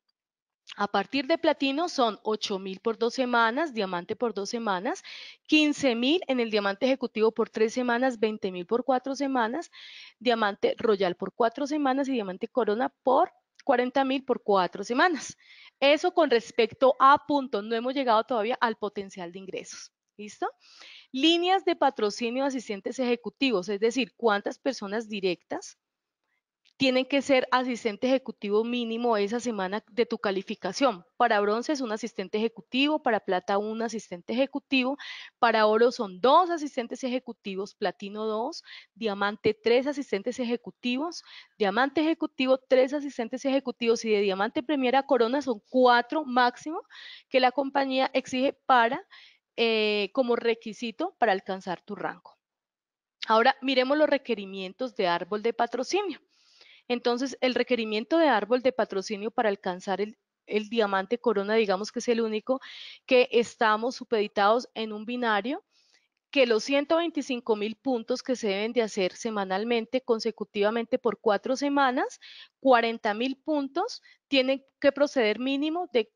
A partir de platino son 8.000 por dos semanas, diamante por dos semanas, 15.000 en el diamante ejecutivo por tres semanas, mil por cuatro semanas, diamante royal por cuatro semanas y diamante corona por 40.000 por cuatro semanas. Eso con respecto a puntos, no hemos llegado todavía al potencial de ingresos. ¿Listo? Líneas de patrocinio de asistentes ejecutivos, es decir, cuántas personas directas tienen que ser asistente ejecutivo mínimo esa semana de tu calificación. Para bronce es un asistente ejecutivo, para plata un asistente ejecutivo, para oro son dos asistentes ejecutivos, platino dos, diamante tres asistentes ejecutivos, diamante ejecutivo tres asistentes ejecutivos y de diamante primera corona son cuatro máximo que la compañía exige para eh, como requisito para alcanzar tu rango. Ahora miremos los requerimientos de árbol de patrocinio. Entonces, el requerimiento de árbol de patrocinio para alcanzar el, diamante corona, digamos que es el único, que estamos supeditados en un binario que los 125 mil puntos que se deben de hacer semanalmente, consecutivamente por cuatro semanas, 40 mil puntos tienen que proceder mínimo de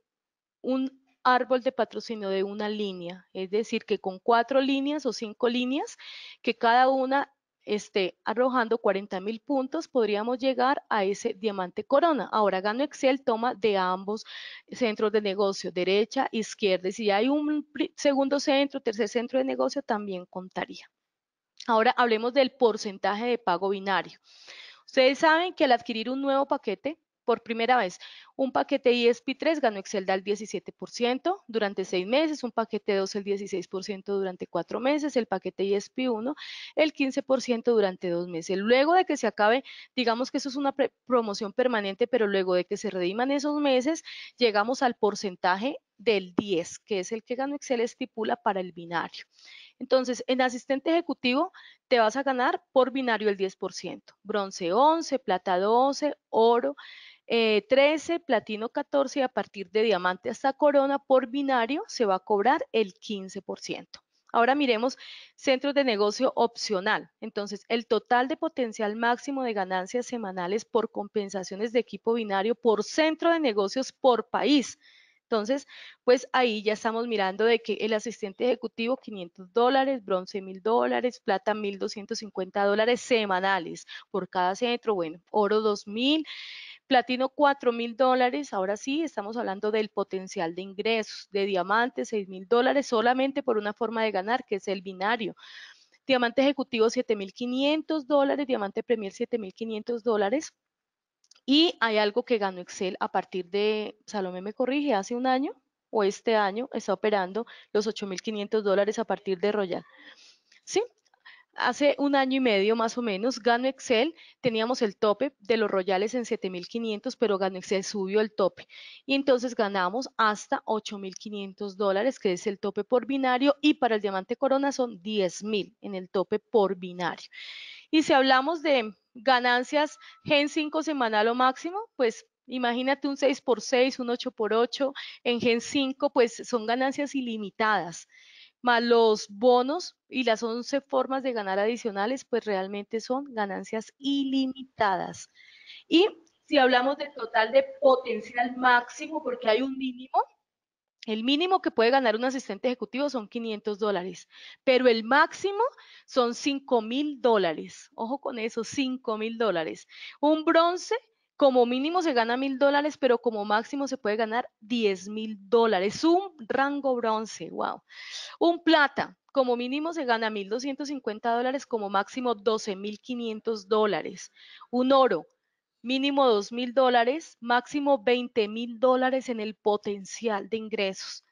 un árbol de patrocinio de una línea, es decir, que con cuatro líneas o cinco líneas, que cada una esté arrojando 40 mil puntos, podríamos llegar a ese diamante corona. Ahora Gano Excel toma de ambos centros de negocio, derecha, izquierda. si hay un segundo centro, tercer centro de negocio, también contaría. Ahora hablemos del porcentaje de pago binario. Ustedes saben que al adquirir un nuevo paquete, por primera vez, un paquete isp 3 ganó Excelda el 17% durante seis meses, un paquete 2 el 16% durante cuatro meses, el paquete isp 1 el 15% durante dos meses. Luego de que se acabe, digamos que eso es una promoción permanente, pero luego de que se rediman esos meses, llegamos al porcentaje del 10, que es el que ganó Excel estipula para el binario. Entonces, en asistente ejecutivo te vas a ganar por binario el 10%, bronce 11, plata 12, oro 13, eh, platino 14 a partir de diamante hasta corona por binario se va a cobrar el 15%. Ahora miremos centros de negocio opcional. Entonces, el total de potencial máximo de ganancias semanales por compensaciones de equipo binario por centro de negocios por país. Entonces, pues ahí ya estamos mirando de que el asistente ejecutivo 500 dólares, bronce 1000 dólares, plata 1250 dólares semanales por cada centro, bueno, oro 2000 Platino 4 mil dólares, ahora sí, estamos hablando del potencial de ingresos. De diamante 6 mil dólares solamente por una forma de ganar, que es el binario. Diamante ejecutivo 7 mil 500 dólares, diamante premier 7 mil 500 dólares. Y hay algo que ganó Excel a partir de, Salomé me corrige, hace un año o este año está operando los 8.500 dólares a partir de Royal. ¿Sí? hace un año y medio más o menos, Gano Excel, teníamos el tope de los royales en 7.500, pero Gano Excel subió el tope. Y entonces ganamos hasta 8.500 dólares, que es el tope por binario, y para el diamante corona son 10.000 en el tope por binario. Y si hablamos de ganancias Gen 5 semanal o máximo, pues Imagínate un 6x6, un 8x8, en Gen 5, pues son ganancias ilimitadas más los bonos y las 11 formas de ganar adicionales, pues realmente son ganancias ilimitadas. Y si hablamos del total de potencial máximo, porque hay un mínimo, el mínimo que puede ganar un asistente ejecutivo son 500 dólares, pero el máximo son 5 mil dólares. Ojo con eso, 5 mil dólares. Un bronce como mínimo se gana mil dólares, pero como máximo se puede ganar diez mil dólares. Un rango bronce, wow. Un plata, como mínimo se gana mil doscientos cincuenta dólares, como máximo doce mil quinientos dólares. Un oro, mínimo dos mil dólares, máximo veinte mil dólares en el potencial de ingresos.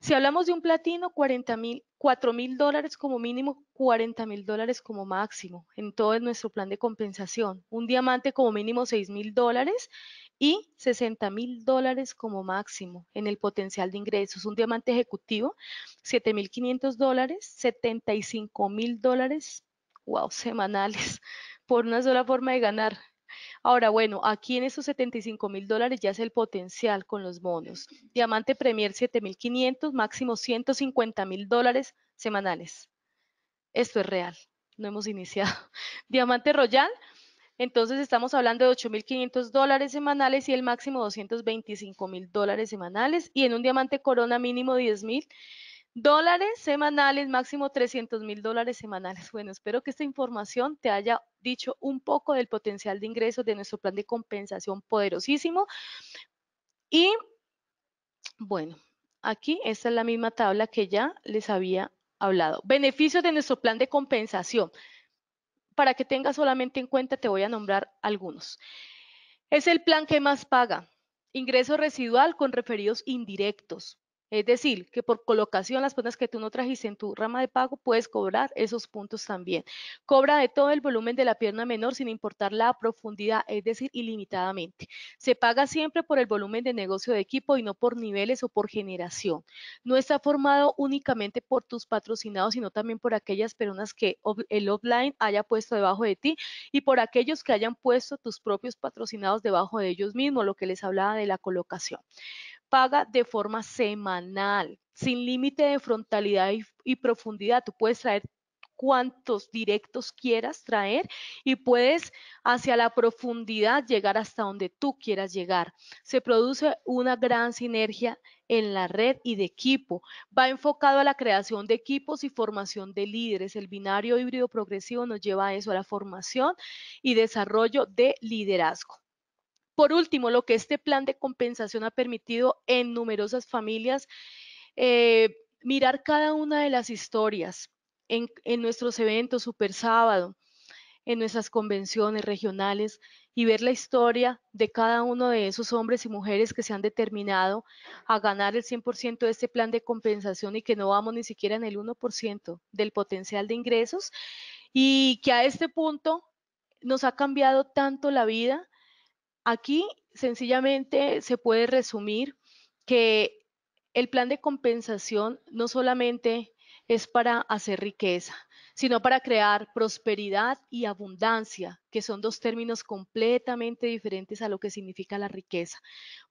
Si hablamos de un platino, 40 mil, 4 mil dólares como mínimo, 40 mil dólares como máximo en todo nuestro plan de compensación. Un diamante como mínimo 6 mil dólares y 60 mil dólares como máximo en el potencial de ingresos. Un diamante ejecutivo, 7 mil 500 dólares, 75 mil dólares, wow, semanales, por una sola forma de ganar. Ahora, bueno, aquí en esos 75 mil dólares ya es el potencial con los bonos. Diamante Premier 7.500, máximo 150 mil dólares semanales. Esto es real, no hemos iniciado. Diamante Royal, entonces estamos hablando de 8.500 dólares semanales y el máximo 225 mil dólares semanales. Y en un diamante corona mínimo 10 mil dólares semanales, máximo 300 mil dólares semanales. Bueno, espero que esta información te haya dicho un poco del potencial de ingresos de nuestro plan de compensación poderosísimo. Y bueno, aquí esta es la misma tabla que ya les había hablado. Beneficios de nuestro plan de compensación. Para que tengas solamente en cuenta, te voy a nombrar algunos. Es el plan que más paga. Ingreso residual con referidos indirectos. Es decir, que por colocación las personas que tú no trajiste en tu rama de pago, puedes cobrar esos puntos también. Cobra de todo el volumen de la pierna menor sin importar la profundidad, es decir, ilimitadamente. Se paga siempre por el volumen de negocio de equipo y no por niveles o por generación. No está formado únicamente por tus patrocinados, sino también por aquellas personas que el offline haya puesto debajo de ti y por aquellos que hayan puesto tus propios patrocinados debajo de ellos mismos, lo que les hablaba de la colocación paga de forma semanal, sin límite de frontalidad y, profundidad. Tú puedes traer cuantos directos quieras traer y puedes hacia la profundidad llegar hasta donde tú quieras llegar. Se produce una gran sinergia en la red y de equipo. Va enfocado a la creación de equipos y formación de líderes. El binario híbrido progresivo nos lleva a eso, a la formación y desarrollo de liderazgo. Por último, lo que este plan de compensación ha permitido en numerosas familias, eh, mirar cada una de las historias en nuestros eventos, Super Sábado, en nuestras convenciones regionales y ver la historia de cada uno de esos hombres y mujeres que se han determinado a ganar el 100% de este plan de compensación y que no vamos ni siquiera en el 1% del potencial de ingresos y que a este punto nos ha cambiado tanto la vida Aquí sencillamente se puede resumir que el plan de compensación no solamente es para hacer riqueza, sino para crear prosperidad y abundancia, que son dos términos completamente diferentes a lo que significa la riqueza,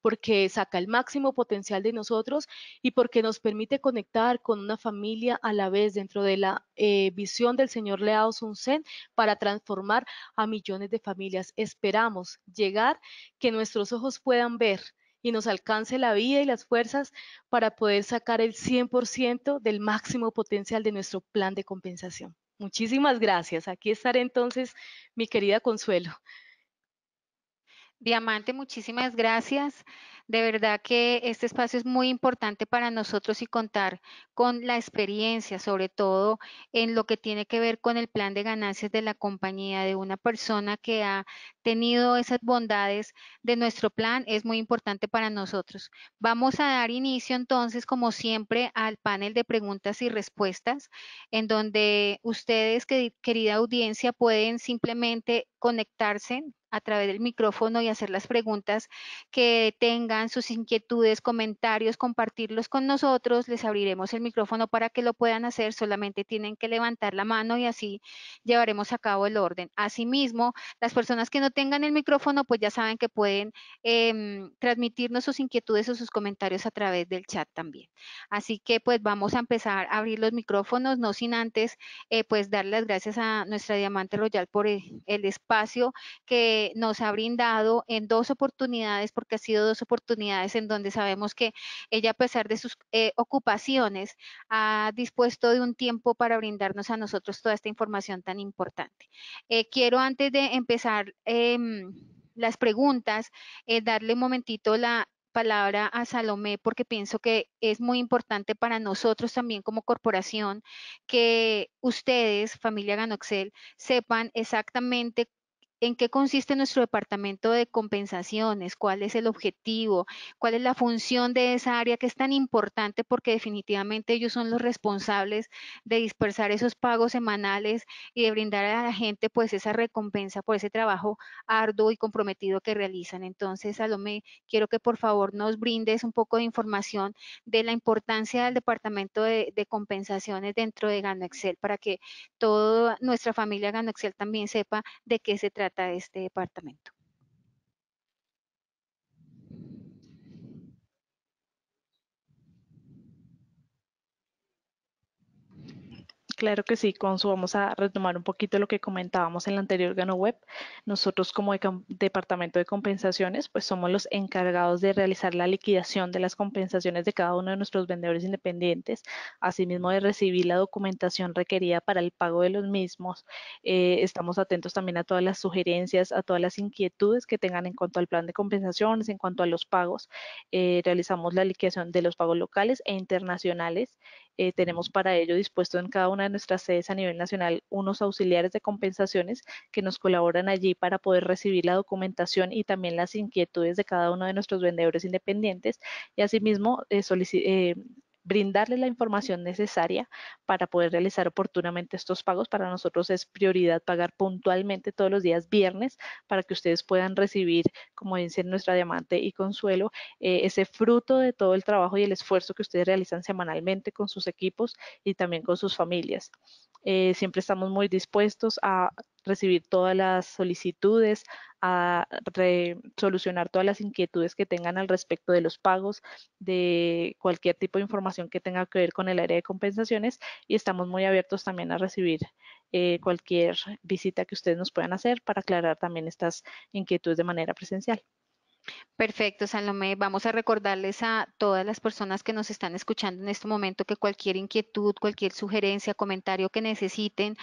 porque saca el máximo potencial de nosotros y porque nos permite conectar con una familia a la vez dentro de la eh, visión del señor Leao Sun para transformar a millones de familias. Esperamos llegar que nuestros ojos puedan ver y nos alcance la vida y las fuerzas para poder sacar el 100% del máximo potencial de nuestro plan de compensación. Muchísimas gracias. Aquí estaré entonces, mi querida Consuelo. Diamante, muchísimas gracias. De verdad que este espacio es muy importante para nosotros y contar con la experiencia, sobre todo en lo que tiene que ver con el plan de ganancias de la compañía, de una persona que ha tenido esas bondades de nuestro plan, es muy importante para nosotros. Vamos a dar inicio entonces, como siempre, al panel de preguntas y respuestas, en donde ustedes, querida audiencia, pueden simplemente conectarse a través del micrófono y hacer las preguntas que tengan, sus inquietudes, comentarios, compartirlos con nosotros. Les abriremos el micrófono para que lo puedan hacer. Solamente tienen que levantar la mano y así llevaremos a cabo el orden. Asimismo, las personas que no tengan el micrófono, pues ya saben que pueden em, transmitirnos sus inquietudes o sus comentarios a través del chat también. Así que pues vamos a empezar a abrir los micrófonos, no sin antes eh, pues dar las gracias a nuestra Diamante Royal por eh, el espacio que nos ha brindado en dos oportunidades, porque ha sido dos oportunidades en donde sabemos que ella a pesar de sus eh, ocupaciones ha dispuesto de un tiempo para brindarnos a nosotros toda esta información tan importante. Eh, quiero antes de empezar em, las preguntas, eh, darle un momentito la, palabra a Salomé porque pienso que es muy importante para nosotros también como corporación que ustedes, familia Ganoxel, sepan exactamente en qué consiste nuestro departamento de compensaciones, cuál es el objetivo, cuál es la función de esa área que es tan importante porque definitivamente ellos son los responsables de dispersar esos pagos semanales y de brindar a la gente pues esa recompensa por ese trabajo arduo y comprometido que realizan. Entonces, Salomé, quiero que por favor nos brindes un poco de información de la importancia del departamento de, compensaciones dentro de Gano Excel para que toda nuestra familia Gano Excel también sepa de qué se trata trata este departamento. Claro que sí, Consu. Vamos a retomar un poquito lo que comentábamos en el anterior órgano Web. Nosotros como Departamento de Compensaciones, pues somos los encargados de realizar la liquidación de las compensaciones de cada uno de nuestros vendedores independientes, asimismo de recibir la documentación requerida para el pago de los mismos. Eh, estamos atentos también a todas las sugerencias, a todas las inquietudes que tengan en cuanto al plan de compensaciones, en cuanto a los pagos. Eh, realizamos la liquidación de los pagos locales e internacionales. Eh, tenemos para ello dispuesto en cada una de nuestras sedes a nivel nacional unos auxiliares de compensaciones que nos colaboran allí para poder recibir la documentación y también las inquietudes de cada uno de nuestros vendedores independientes y asimismo eh, solicitar eh, brindarles la información necesaria para poder realizar oportunamente estos pagos. Para nosotros es prioridad pagar puntualmente todos los días viernes para que ustedes puedan recibir, como dice nuestra diamante y consuelo, eh, ese fruto de todo el trabajo y el esfuerzo que ustedes realizan semanalmente con sus equipos y también con sus familias. Eh, siempre estamos muy dispuestos a recibir todas las solicitudes, a solucionar todas las inquietudes que tengan al respecto de los pagos, de cualquier tipo de información que tenga que ver con el área de compensaciones y estamos muy abiertos también a recibir eh, cualquier visita que ustedes nos puedan hacer para aclarar también estas inquietudes de manera presencial. Perfecto, Salomé. Vamos a recordarles a todas las personas que nos están escuchando en este momento que cualquier inquietud, cualquier sugerencia, comentario que necesiten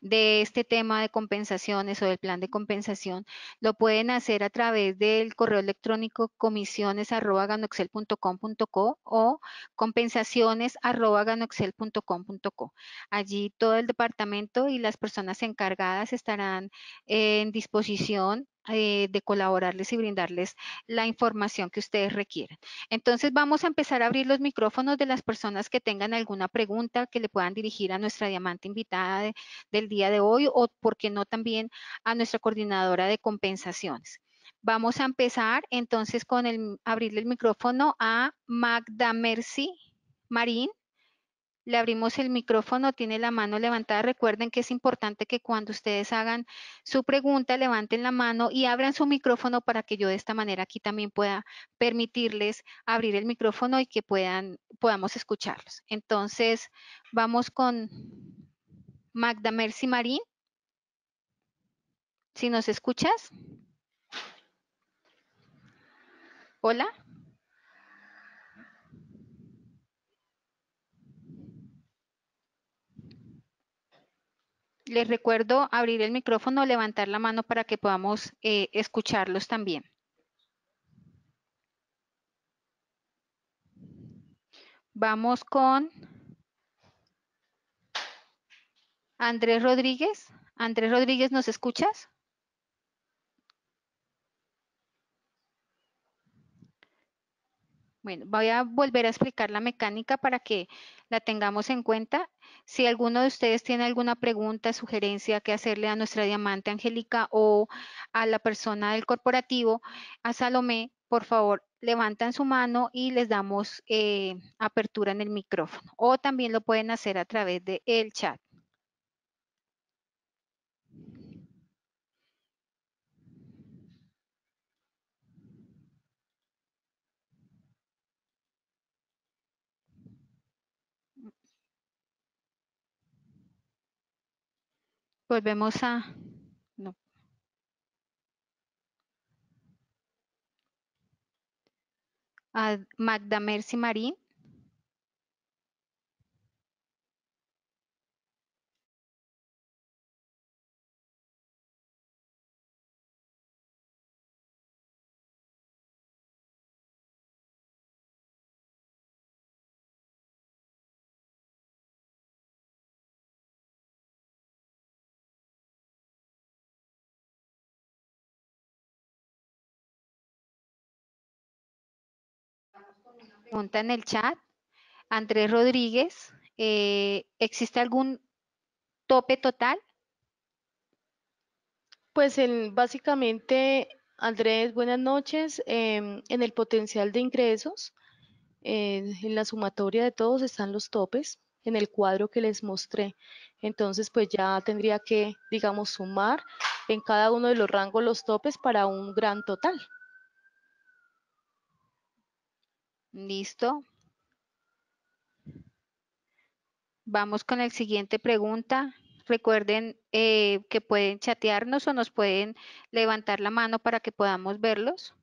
de este tema de compensaciones o del plan de compensación, lo pueden hacer a través del correo electrónico comisiones@ganoxel.com.co o compensaciones@ganoxel.com.co. Allí todo el departamento y las personas encargadas estarán en disposición eh, de colaborarles y brindarles la información que ustedes requieran. Entonces vamos a empezar a abrir los micrófonos de las personas que tengan alguna pregunta que le puedan dirigir a nuestra diamante invitada del día de hoy o, por qué no, también a nuestra coordinadora de compensaciones. Vamos a empezar entonces con el, abrirle el micrófono a Magda Mercy Marín le abrimos el micrófono, tiene la mano levantada. Recuerden que es importante que cuando ustedes hagan su pregunta, levanten la mano y abran su micrófono para que yo de esta manera aquí también pueda permitirles abrir el micrófono y que puedan, podamos escucharlos. Entonces, vamos con Magda Mercy Marín. Si nos escuchas. Hola. Les recuerdo abrir el micrófono, levantar la mano para que podamos eh, escucharlos también. Vamos con Andrés Rodríguez. Andrés Rodríguez, ¿nos escuchas? Bueno, voy a volver a explicar la mecánica para que la tengamos en cuenta. Si alguno de ustedes tiene alguna pregunta, sugerencia que hacerle a nuestra diamante Angélica o a la persona del corporativo, a Salomé, por favor, levantan su mano y les damos eh, apertura en el micrófono. O también lo pueden hacer a través del el chat. Volvemos a... No. A Magda Mercy Marín. pregunta en el chat. Andrés Rodríguez, eh, ¿existe algún tope total? Pues básicamente, Andrés, buenas noches. Em, en el potencial de ingresos, eh, en la sumatoria de todos están los topes en el cuadro que les mostré. Entonces, pues ya tendría que, digamos, sumar en cada uno de los rangos los topes para un gran total. ¿Listo? Vamos con la siguiente pregunta. Recuerden eh, que pueden chatearnos o nos pueden levantar la mano para que podamos verlos.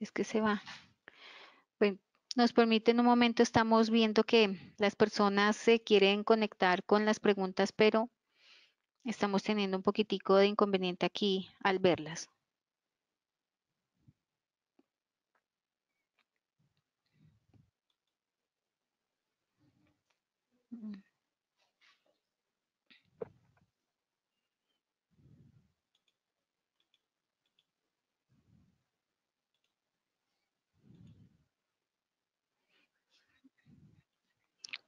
es que se va. nos permite en un momento, estamos viendo que las personas se quieren conectar con las preguntas, pero estamos teniendo un poquitico de inconveniente aquí al verlas.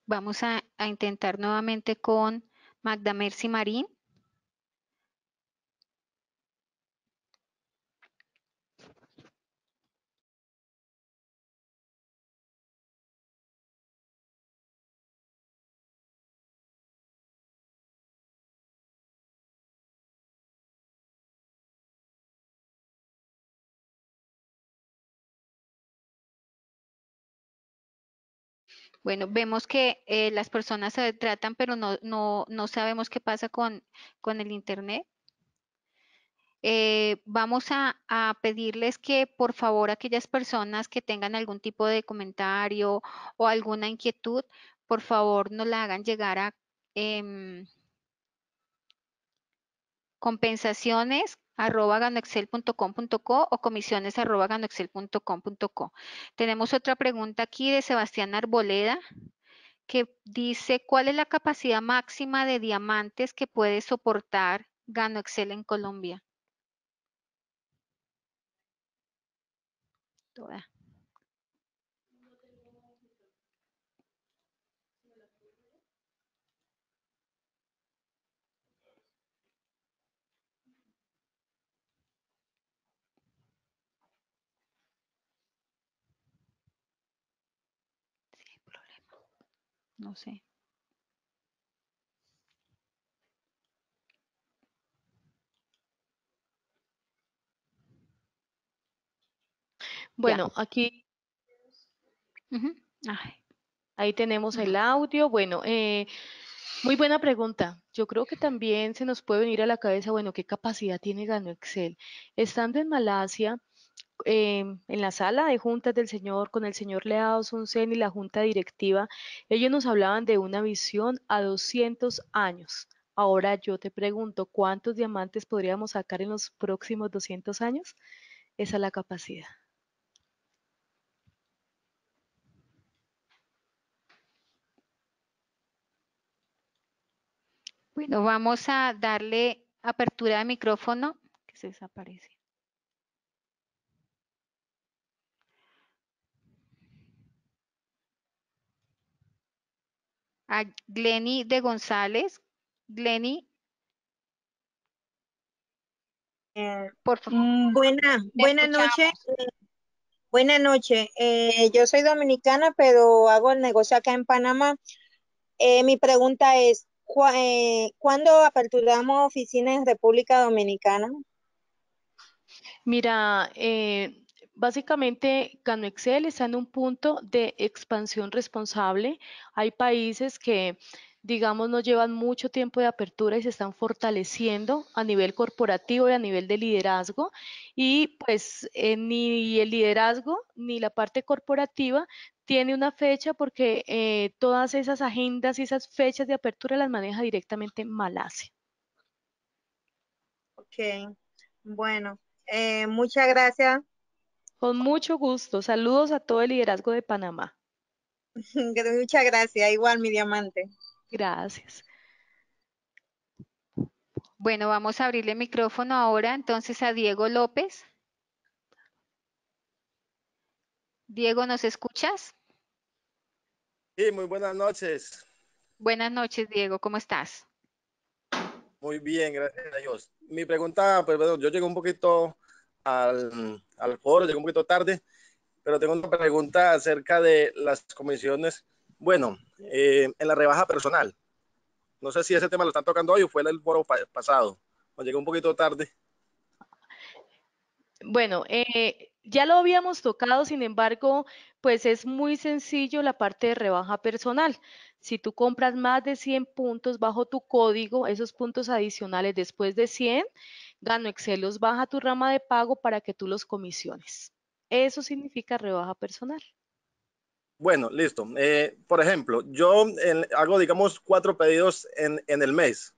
Vamos a, intentar nuevamente con Magda Mercy Marín. Bueno, vemos que eh, las personas se tratan, pero no, sabemos qué pasa con, con el Internet. Eh, vamos a, pedirles que por favor aquellas personas que tengan algún tipo de comentario o alguna inquietud, por favor nos la hagan llegar a em, compensaciones arroba ganoexcel.com.co o comisiones arroba ganoexcel.com.co. Tenemos otra pregunta aquí de Sebastián Arboleda que dice, ¿cuál es la capacidad máxima de diamantes que puede soportar GanoExcel en Colombia? Toda. No sé. Bueno, aquí ah. Ahí tenemos el audio. Bueno, eh, muy buena pregunta. Yo creo que también se nos puede venir a la cabeza, bueno, ¿qué capacidad tiene Gano Excel? Estando en Malasia, Em, en la sala de juntas del señor, con el señor Leao Sunsen y la junta directiva, ellos nos hablaban de una visión a 200 años. Ahora yo te pregunto, ¿cuántos diamantes podríamos sacar en los próximos 200 años? Esa es la capacidad. Bueno, vamos a darle apertura de micrófono, que se desaparece. a Glenny de González. Glenny. Eh, por favor. Mm, buena, noche. Eh, Buenas noches. Eh, yo soy dominicana, pero hago el negocio acá en Panamá. mi pregunta es, ¿cuándo aperturamos oficinas en República Dominicana? Mira, Básicamente, Canoexcel está en un punto de expansión responsable. Hay países que, digamos, no llevan mucho tiempo de apertura y se están fortaleciendo a nivel corporativo y a nivel de liderazgo. Y pues eh, ni el liderazgo ni la parte corporativa tiene una fecha porque eh, todas esas agendas y esas fechas de apertura las maneja directamente Malasia. Ok, bueno, eh, muchas gracias con mucho gusto. Saludos a todo el liderazgo de Panamá. Muchas gracias. Igual, mi diamante. Gracias. Bueno, vamos a abrirle micrófono ahora entonces a Diego López. Diego, ¿nos escuchas? Sí, muy buenas noches. Buenas noches, Diego. ¿Cómo estás? Muy bien, gracias a Dios. Mi pregunta, pues, yo llego un poquito al, foro, llegó un poquito tarde, pero tengo una pregunta acerca de las comisiones. Bueno, eh, en la rebaja personal, no sé si ese tema lo están tocando hoy o fue el foro pasado, o llegó un poquito tarde. Bueno, eh, ya lo habíamos tocado, sin embargo, pues es muy sencillo la parte de rebaja personal. Si tú compras más de 100 puntos bajo tu código, esos puntos adicionales después de 100, Gano Excelos baja tu rama de pago para que tú los comisiones. Eso significa rebaja personal. Bueno, listo. Eh, por ejemplo, yo hago, digamos, cuatro pedidos en, el mes.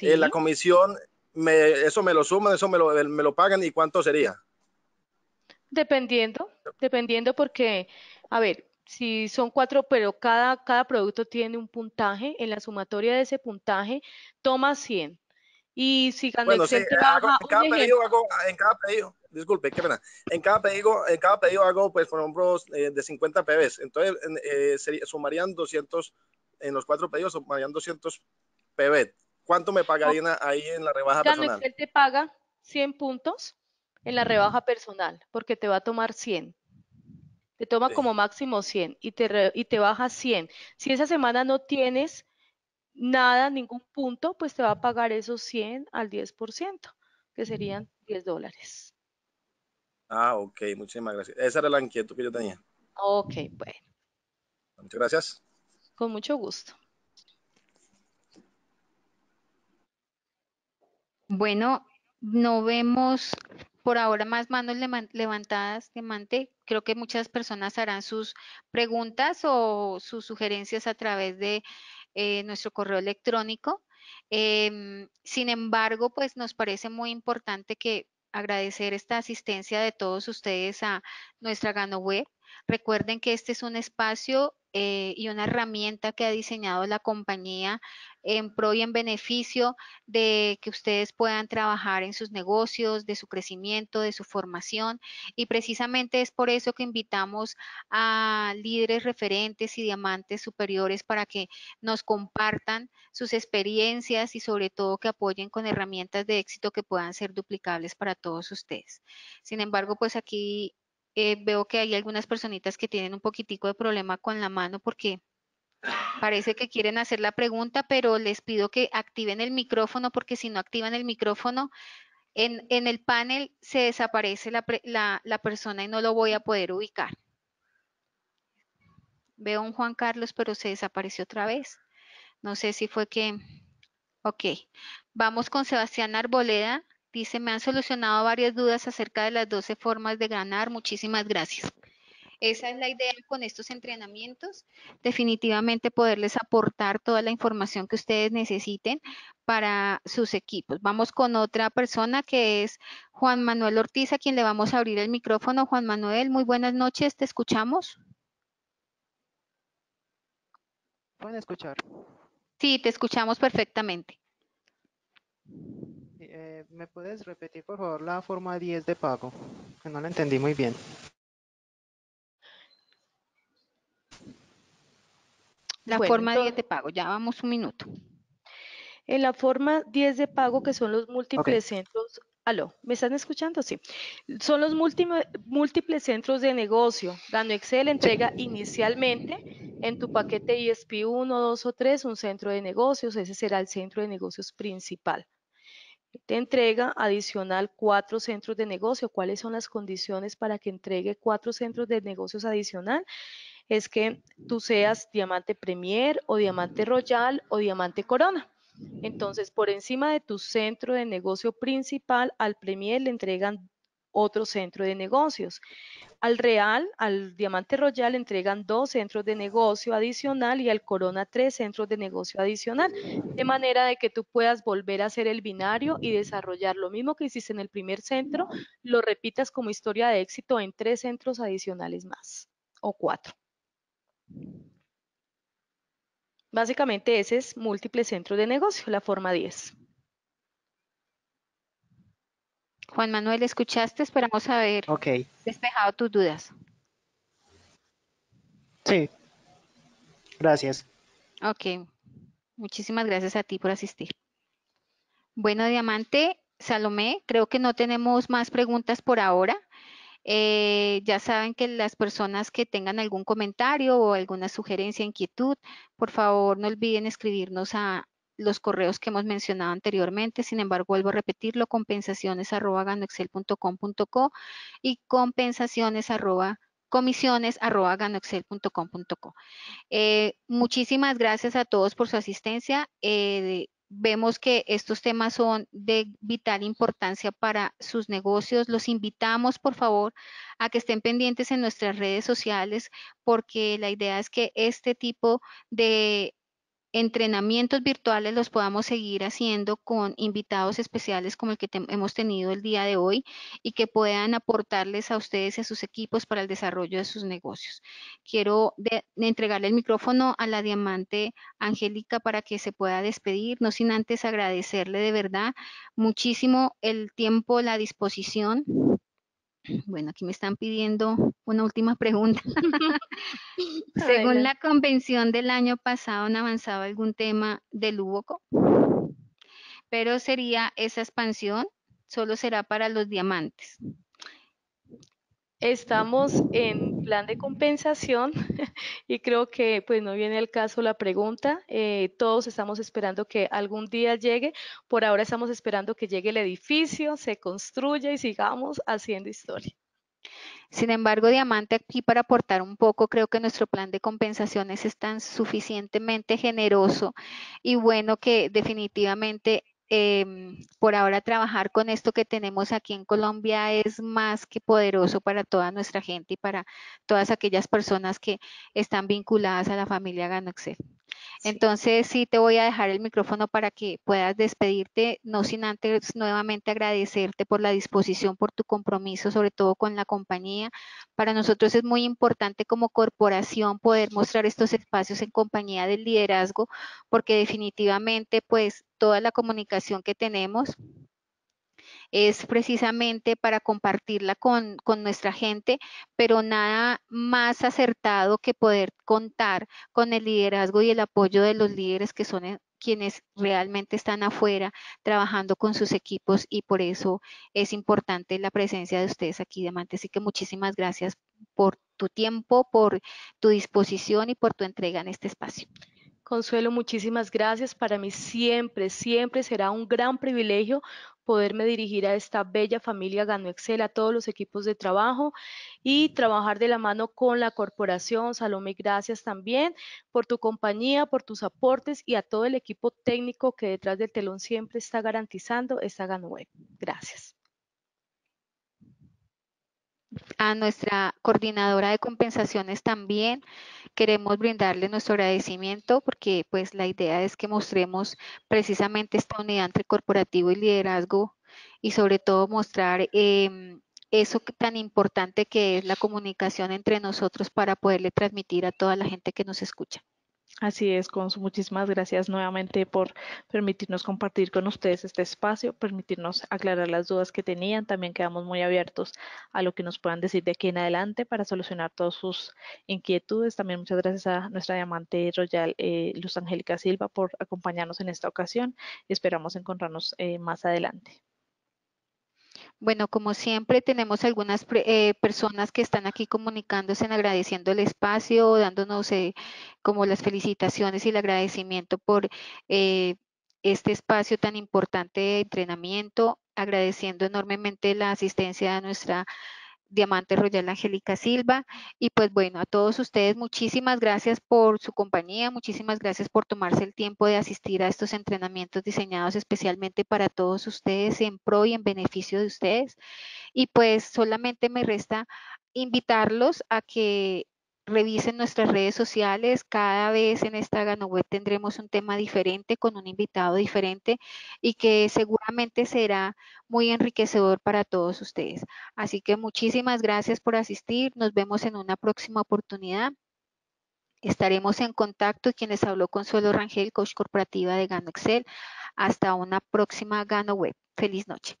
en eh, la comisión, eso me lo suman, eso me lo, pagan y cuánto sería. Dependiendo, dependiendo porque, a ver, si son cuatro, pero cada, cada producto tiene un puntaje, en la sumatoria de ese puntaje toma 100. Y si en, cada pedido hago, en cada pedido, disculpe, qué pena, en cada pedido, en cada pedido hago, pues, por ejemplo, eh, de 50 PBs, entonces eh, sumarían 200, en los cuatro pedidos sumarían 200 PB. ¿Cuánto me pagarían ahí en la rebaja personal? Excel te paga 100 puntos en la rebaja personal, porque te va a tomar 100. Te toma como máximo 100 y te, y te baja 100. Si esa semana no tienes nada, ningún punto, pues te va a pagar esos 100 al 10%, que serían 10 dólares. Ah, ok, muchísimas gracias. Esa era la inquietud que yo tenía. Ok, bueno. Muchas gracias. Con mucho gusto. Bueno, no vemos por ahora más manos levantadas, Diamante. Creo que muchas personas harán sus preguntas o sus sugerencias a través de eh, nuestro correo electrónico. Em, sin embargo, pues nos parece muy importante que agradecer esta asistencia de todos ustedes a nuestra Gano Web. Recuerden que este es un espacio eh, y una herramienta que ha diseñado la compañía en pro y en beneficio de que ustedes puedan trabajar en sus negocios, de su crecimiento, de su formación. Y precisamente es por eso que invitamos a líderes referentes y diamantes superiores para que nos compartan sus experiencias y sobre todo que apoyen con herramientas de éxito que puedan ser duplicables para todos ustedes. Sin embargo, pues aquí eh, veo que hay algunas personitas que tienen un poquitico de problema con la mano porque Parece que quieren hacer la pregunta, pero les pido que activen el micrófono porque si no activan el micrófono, en, en el panel se desaparece la, la persona y no lo voy a poder ubicar. Veo un Juan Carlos, pero se desapareció otra vez. No sé si fue que... Ok, vamos con Sebastián Arboleda. Dice, me han solucionado varias dudas acerca de las 12 formas de ganar. Muchísimas gracias. Esa es la idea con estos entrenamientos, definitivamente poderles aportar toda la información que ustedes necesiten para sus equipos. Vamos con otra persona que es Juan Manuel Ortiz, a quien le vamos a abrir el micrófono. Juan Manuel, muy buenas noches, te escuchamos. ¿Pueden escuchar? Sí, te escuchamos perfectamente. Eh, ¿Me puedes repetir, por favor, la forma 10 de pago? Que no la entendí muy bien. La forma 10 de pago, ya vamos un minuto. En la forma 10 de pago, que son los múltiples centros, aló, ¿me están escuchando? Sí. Son los múltiples, centros de negocio. dando Excel entrega inicialmente en tu paquete ISP 1, 2 o 3 un centro de negocios, ese será el centro de negocios principal te entrega adicional cuatro centros de negocio. ¿Cuáles son las condiciones para que entregue cuatro centros de negocios adicional? es que tú seas diamante premier o diamante royal o diamante corona. Entonces, por encima de tu centro de negocio principal, al premier le entregan otro centro de negocios. Al Real, al Diamante Royal, entregan dos centros de negocio adicional y al Corona tres centros de negocio adicional, de manera de que tú puedas volver a hacer el binario y desarrollar lo mismo que hiciste en el primer centro, lo repitas como historia de éxito en tres centros adicionales más o cuatro. Básicamente ese es múltiple centro de negocio, la forma 10. Juan Manuel, escuchaste, esperamos haber despejado tus dudas. Sí, gracias. Ok, muchísimas gracias a ti por asistir. Bueno, Diamante, Salomé, creo que no tenemos más preguntas por ahora. Eh, ya saben que las personas que tengan algún comentario o alguna sugerencia, inquietud, por favor no olviden escribirnos a los correos que hemos mencionado anteriormente. Sin embargo, vuelvo a repetirlo, compensaciones arroba ganoexcel.com.co y compensaciones arroba comisiones arroba ganoexcel.com.co. Eh, muchísimas gracias a todos por su asistencia. Eh, vemos que estos temas son de vital importancia para sus negocios. Los invitamos, por favor, a que estén pendientes en nuestras redes sociales porque la idea es que este tipo de entrenamientos virtuales los podamos seguir haciendo con invitados especiales como el que hemos tenido el día de hoy y que puedan aportarles a ustedes y a sus equipos para el desarrollo de sus negocios. Quiero entregarle el micrófono a la diamante Angélica para que se pueda despedir, no sin antes agradecerle de verdad muchísimo el tiempo, la disposición bueno, aquí me están pidiendo una última pregunta. Según la convención del año pasado, no avanzaba algún tema del UBOCO? Pero sería esa expansión, solo será para los diamantes. Estamos en plan de compensación y creo que pues no viene al caso la pregunta. Eh, todos estamos esperando que algún día llegue. Por ahora estamos esperando que llegue el edificio, se construya y sigamos haciendo historia. Sin embargo, Diamante, aquí para aportar un poco, creo que nuestro plan de compensaciones es tan suficientemente generoso y bueno que definitivamente Em, por ahora trabajar con esto que tenemos aquí en Colombia es más que poderoso para toda nuestra gente y para todas aquellas personas que están vinculadas a la familia Ganoxel. Entonces, sí te voy a dejar el micrófono para que puedas despedirte, no sin antes nuevamente agradecerte por la disposición, por tu compromiso, sobre todo con la compañía. Para nosotros es muy importante como corporación poder mostrar estos espacios en compañía del liderazgo, porque definitivamente, pues, toda la comunicación que tenemos es precisamente para compartirla con, nuestra gente, pero nada más acertado que poder contar con el liderazgo y el apoyo de los líderes que son eh, quienes realmente están afuera trabajando con sus equipos y por eso es importante la presencia de ustedes aquí, Diamante. Así que muchísimas gracias por tu tiempo, por tu disposición y por tu entrega en este espacio. Consuelo, muchísimas gracias. Para mí siempre, siempre será un gran privilegio poderme dirigir a esta bella familia Gano Excel, a todos los equipos de trabajo y trabajar de la mano con la corporación. Salome, gracias también por tu compañía, por tus aportes y a todo el equipo técnico que detrás del telón siempre está garantizando esta Gano Web. Gracias a nuestra coordinadora de compensaciones también. Queremos brindarle nuestro agradecimiento porque pues la idea es que mostremos precisamente esta unidad entre corporativo y liderazgo y sobre todo mostrar em, eso tan importante que es la comunicación entre nosotros para poderle transmitir a toda la gente que nos escucha. Así es, Consu, muchísimas gracias nuevamente por permitirnos compartir con ustedes este espacio, permitirnos aclarar las dudas que tenían. También quedamos muy abiertos a lo que nos puedan decir de aquí en adelante para solucionar todas sus inquietudes. También muchas gracias a nuestra diamante royal eh, Luz Angélica Silva por acompañarnos en esta ocasión esperamos encontrarnos eh, más adelante. Bueno, como siempre, tenemos algunas eh, personas que están aquí comunicándose, agradeciendo el espacio, dándonos eh, como las felicitaciones y el agradecimiento por eh, este espacio tan importante de entrenamiento, agradeciendo enormemente la asistencia de nuestra Diamante Royal Angélica Silva. Y pues bueno, a todos ustedes muchísimas gracias por su compañía, muchísimas gracias por tomarse el tiempo de asistir a estos entrenamientos diseñados especialmente para todos ustedes en pro y en beneficio de ustedes. Y pues solamente me resta invitarlos a que Revisen nuestras redes sociales, cada vez en esta GanoWeb tendremos un tema diferente con un invitado diferente y que seguramente será muy enriquecedor para todos ustedes. Así que muchísimas gracias por asistir, nos vemos en una próxima oportunidad. Estaremos en contacto quienes habló Consuelo Rangel, coach corporativa de Gano Excel. Hasta una próxima Gano Web. Feliz noche.